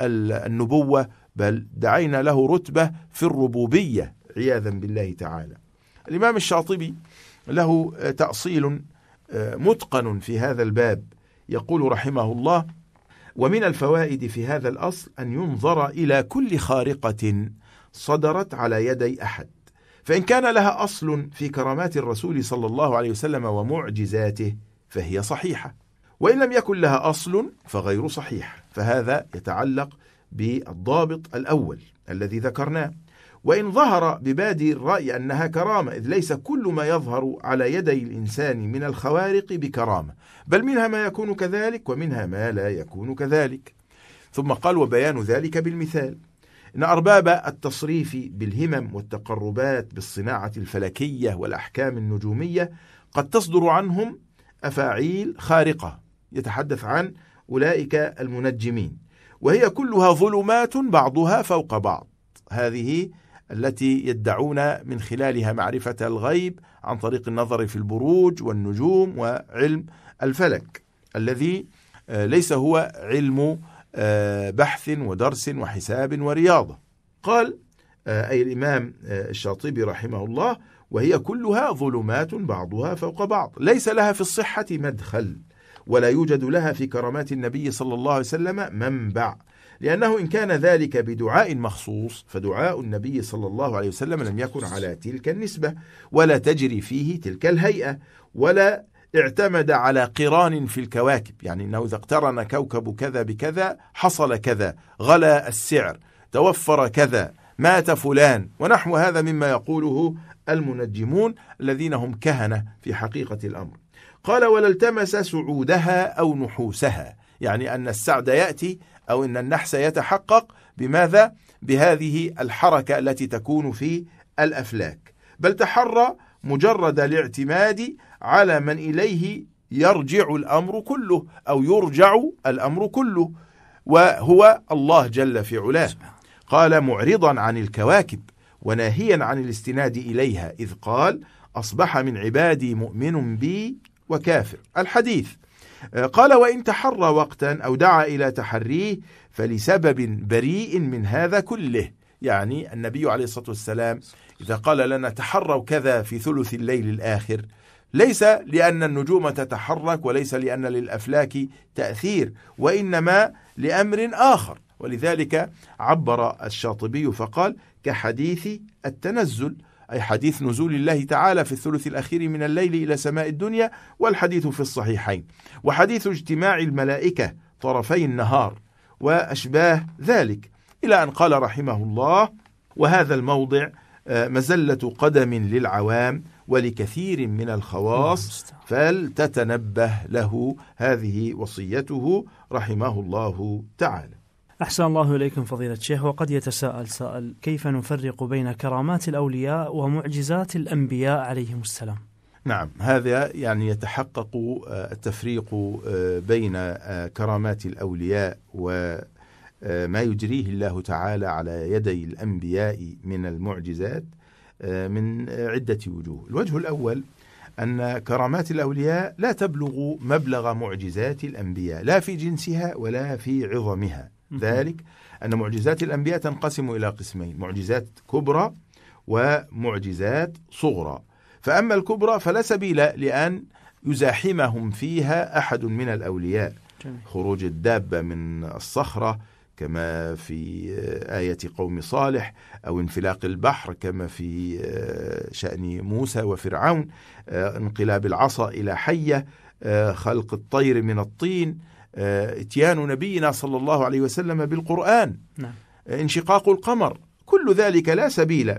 النبوة بل دعينا له رتبة في الربوبية عياذا بالله تعالى الإمام الشاطبي له آه، تأصيل آه، متقن في هذا الباب يقول رحمه الله ومن الفوائد في هذا الأصل أن ينظر إلى كل خارقة صدرت على يدي أحد فإن كان لها أصل في كرامات الرسول صلى الله عليه وسلم ومعجزاته فهي صحيحة وإن لم يكن لها أصل فغير صحيح فهذا يتعلق بالضابط الأول الذي ذكرناه وإن ظهر ببادي الرأي أنها كرامة إذ ليس كل ما يظهر على يدي الإنسان من الخوارق بكرامة بل منها ما يكون كذلك ومنها ما لا يكون كذلك ثم قال وبيان ذلك بالمثال إن أرباب التصريف بالهمم والتقربات بالصناعة الفلكية والأحكام النجومية قد تصدر عنهم أفاعيل خارقة يتحدث عن أولئك المنجمين وهي كلها ظلمات بعضها فوق بعض هذه التي يدعون من خلالها معرفة الغيب عن طريق النظر في البروج والنجوم وعلم الفلك الذي آه، ليس هو علم آه، بحث ودرس وحساب ورياضة قال آه، أي الإمام الشاطبي رحمه الله وهي كلها ظلمات بعضها فوق بعض ليس لها في الصحة مدخل ولا يوجد لها في كرامات النبي صلى الله عليه وسلم منبع لأنه إن كان ذلك بدعاء مخصوص فدعاء النبي صلى الله عليه وسلم لم يكن على تلك النسبة ولا تجري فيه تلك الهيئة ولا اعتمد على قران في الكواكب يعني أنه إذا اقترن كوكب كذا بكذا حصل كذا غلا السعر توفر كذا مات فلان ونحو هذا مما يقوله المنجمون الذين هم كهنة في حقيقة الأمر قال ولا التمس سعودها أو نحوسها يعني أن السعد يأتي أو أن النحس يتحقق بماذا؟ بهذه الحركة التي تكون في الأفلاك بل تحرى مجرد الاعتماد على من إليه يرجع الأمر كله أو يرجع الأمر كله وهو الله جل في علاه قال معرضا عن الكواكب وناهيا عن الاستناد إليها إذ قال أصبح من عبادي مؤمن بي وكافر الحديث آه، قال وإن تحرى وقتا أو دعا إلى تحريه فلسبب بريء من هذا كله يعني النبي عليه الصلاة والسلام إذا قال لنا تحروا كذا في ثلث الليل الآخر ليس لأن النجوم تتحرك وليس لأن للأفلاك تأثير وإنما لأمر آخر ولذلك عبر الشاطبي فقال كحديث التنزل أي حديث نزول الله تعالى في الثلث الأخير من الليل إلى سماء الدنيا والحديث في الصحيحين وحديث اجتماع الملائكة طرفي النهار وأشباه ذلك إلى أن قال رحمه الله وهذا الموضع آه، مزلة قدم للعوام ولكثير من الخواص فلتتنبه له هذه وصيته رحمه الله تعالى
أحسن الله إليكم فضيلة الشيخ وقد يتساءل سائل كيف نفرق بين كرامات الأولياء ومعجزات الأنبياء عليهم السلام
نعم هذا يعني يتحقق آه، التفريق آه، بين آه، كرامات الأولياء وما يجريه الله تعالى على يدي الأنبياء من المعجزات من عدة وجوه الوجه الأول أن كرامات الأولياء لا تبلغ مبلغ معجزات الأنبياء لا في جنسها ولا في عظمها ذلك أن معجزات الأنبياء تنقسم إلى قسمين معجزات كبرى ومعجزات صغرى فأما الكبرى فلا سبيل لأن يزاحمهم فيها أحد من الأولياء خروج الدابة من الصخرة كما في آية قوم صالح أو انفلاق البحر كما في آه، شأن موسى وفرعون آه، انقلاب العصا إلى حية آه، خلق الطير من الطين آه، اتيان نبينا صلى الله عليه وسلم بالقرآن نعم. آه، انشقاق القمر كل ذلك لا سبيل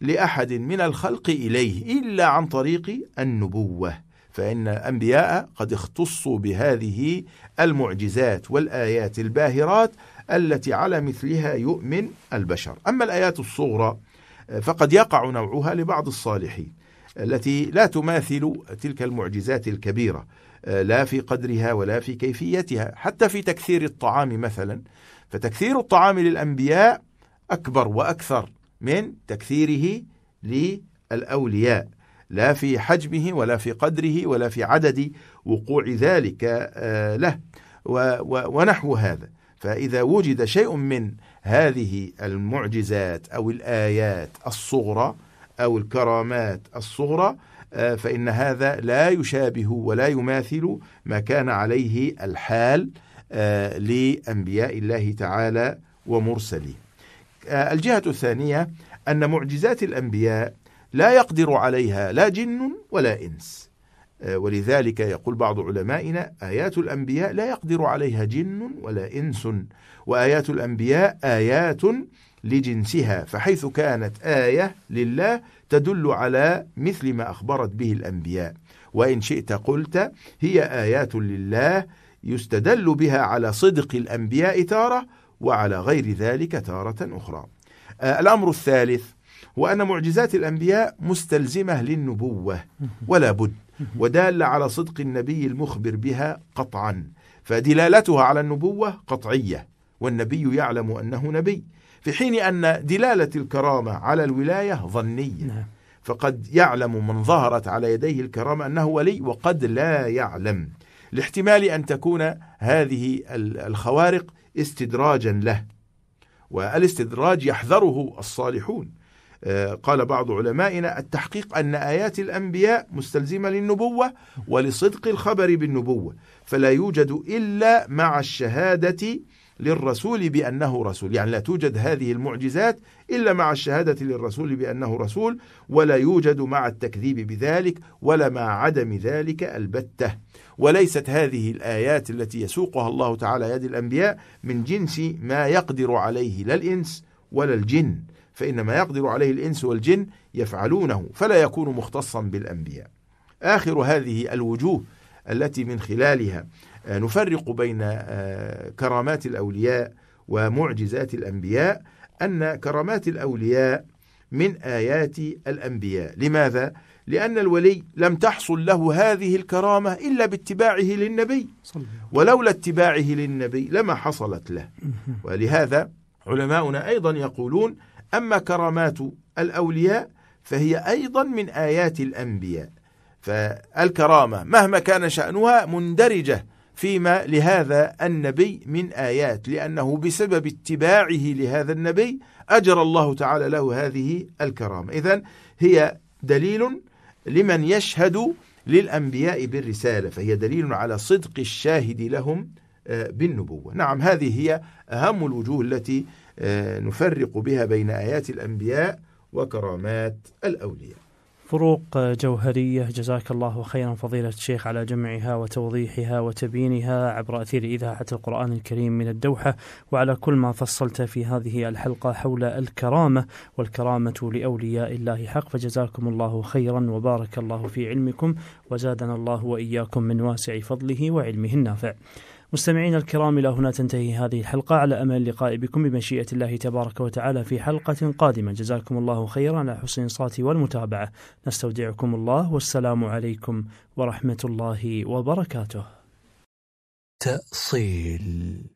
لأحد من الخلق إليه إلا عن طريق النبوة فإن الأنبياء قد اختصوا بهذه المعجزات والآيات الباهرات التي على مثلها يؤمن البشر أما الآيات الصغرى آه، فقد يقع نوعها لبعض الصالحين التي لا تماثل تلك المعجزات الكبيرة آه، لا في قدرها ولا في كيفيتها حتى في تكثير الطعام مثلا فتكثير الطعام للأنبياء أكبر وأكثر من تكثيره للأولياء لا في حجمه ولا في قدره ولا في عدد وقوع ذلك آه، له ونحو هذا فإذا وجد شيء من هذه المعجزات أو الآيات الصغرى أو الكرامات الصغرى آه، فإن هذا لا يشابه ولا يماثل ما كان عليه الحال آه، لأنبياء الله تعالى ومرسليه آه، الجهة الثانية أن معجزات الأنبياء لا يقدر عليها لا جن ولا إنس ولذلك يقول بعض علمائنا آيات الأنبياء لا يقدر عليها جن ولا إنس وآيات الأنبياء آيات لجنسها فحيث كانت آية لله تدل على مثل ما أخبرت به الأنبياء وإن شئت قلت هي آيات لله يستدل بها على صدق الأنبياء تارة وعلى غير ذلك تارة أخرى آه، الأمر الثالث هو أن معجزات الأنبياء مستلزمة للنبوة ولا بد ودالة على صدق النبي المخبر بها قطعا فدلالتها على النبوة قطعية والنبي يعلم أنه نبي في حين أن دلالة الكرامة على الولاية ظنية نعم. فقد يعلم من ظهرت على يديه الكرامة أنه ولي وقد لا يعلم لاحتمال أن تكون هذه الخوارق استدراجا له والاستدراج يحذره الصالحون آه، قال بعض علمائنا التحقيق أن آيات الأنبياء مستلزمة للنبوة ولصدق الخبر بالنبوة فلا يوجد إلا مع الشهادة للرسول بأنه رسول يعني لا توجد هذه المعجزات إلا مع الشهادة للرسول بأنه رسول ولا يوجد مع التكذيب بذلك ولا مع عدم ذلك البتة وليست هذه الآيات التي يسوقها الله تعالى يد الأنبياء من جنس ما يقدر عليه لا الإنس ولا الجن فإن ما يقدر عليه الإنس والجن يفعلونه فلا يكون مختصا بالأنبياء آخر هذه الوجوه التي من خلالها آه، نفرق بين آه، كرامات الأولياء ومعجزات الأنبياء أن كرامات الأولياء من آيات الأنبياء لماذا؟ لأن الولي لم تحصل له هذه الكرامة إلا باتباعه للنبي ولولا اتباعه للنبي لما حصلت له ولهذا علماؤنا أيضا يقولون أما كرامات الأولياء فهي أيضا من آيات الأنبياء فالكرامة مهما كان شأنها مندرجة فيما لهذا النبي من آيات لأنه بسبب اتباعه لهذا النبي أجر الله تعالى له هذه الكرامة إذا هي دليل لمن يشهد للأنبياء بالرسالة فهي دليل على صدق الشاهد لهم آه، بالنبوة نعم هذه هي أهم الوجوه التي آه، نفرق بها بين آيات الأنبياء وكرامات الأولياء
فروق جوهرية جزاك الله خيرا فضيلة الشيخ على جمعها وتوضيحها وتبيينها عبر أثير إذاعة القرآن الكريم من الدوحة وعلى كل ما فصلت في هذه الحلقة حول الكرامة والكرامة لأولياء الله حق فجزاكم الله خيرا وبارك الله في علمكم وزادنا الله وإياكم من واسع فضله وعلمه النافع. مستمعينا الكرام إلى هنا تنتهي هذه الحلقة على أمل اللقاء بكم بمشيئة الله تبارك وتعالى في حلقة قادمة جزاكم الله خيرا على حسن صاتي والمتابعة نستودعكم الله والسلام عليكم ورحمة الله وبركاته
تأصيل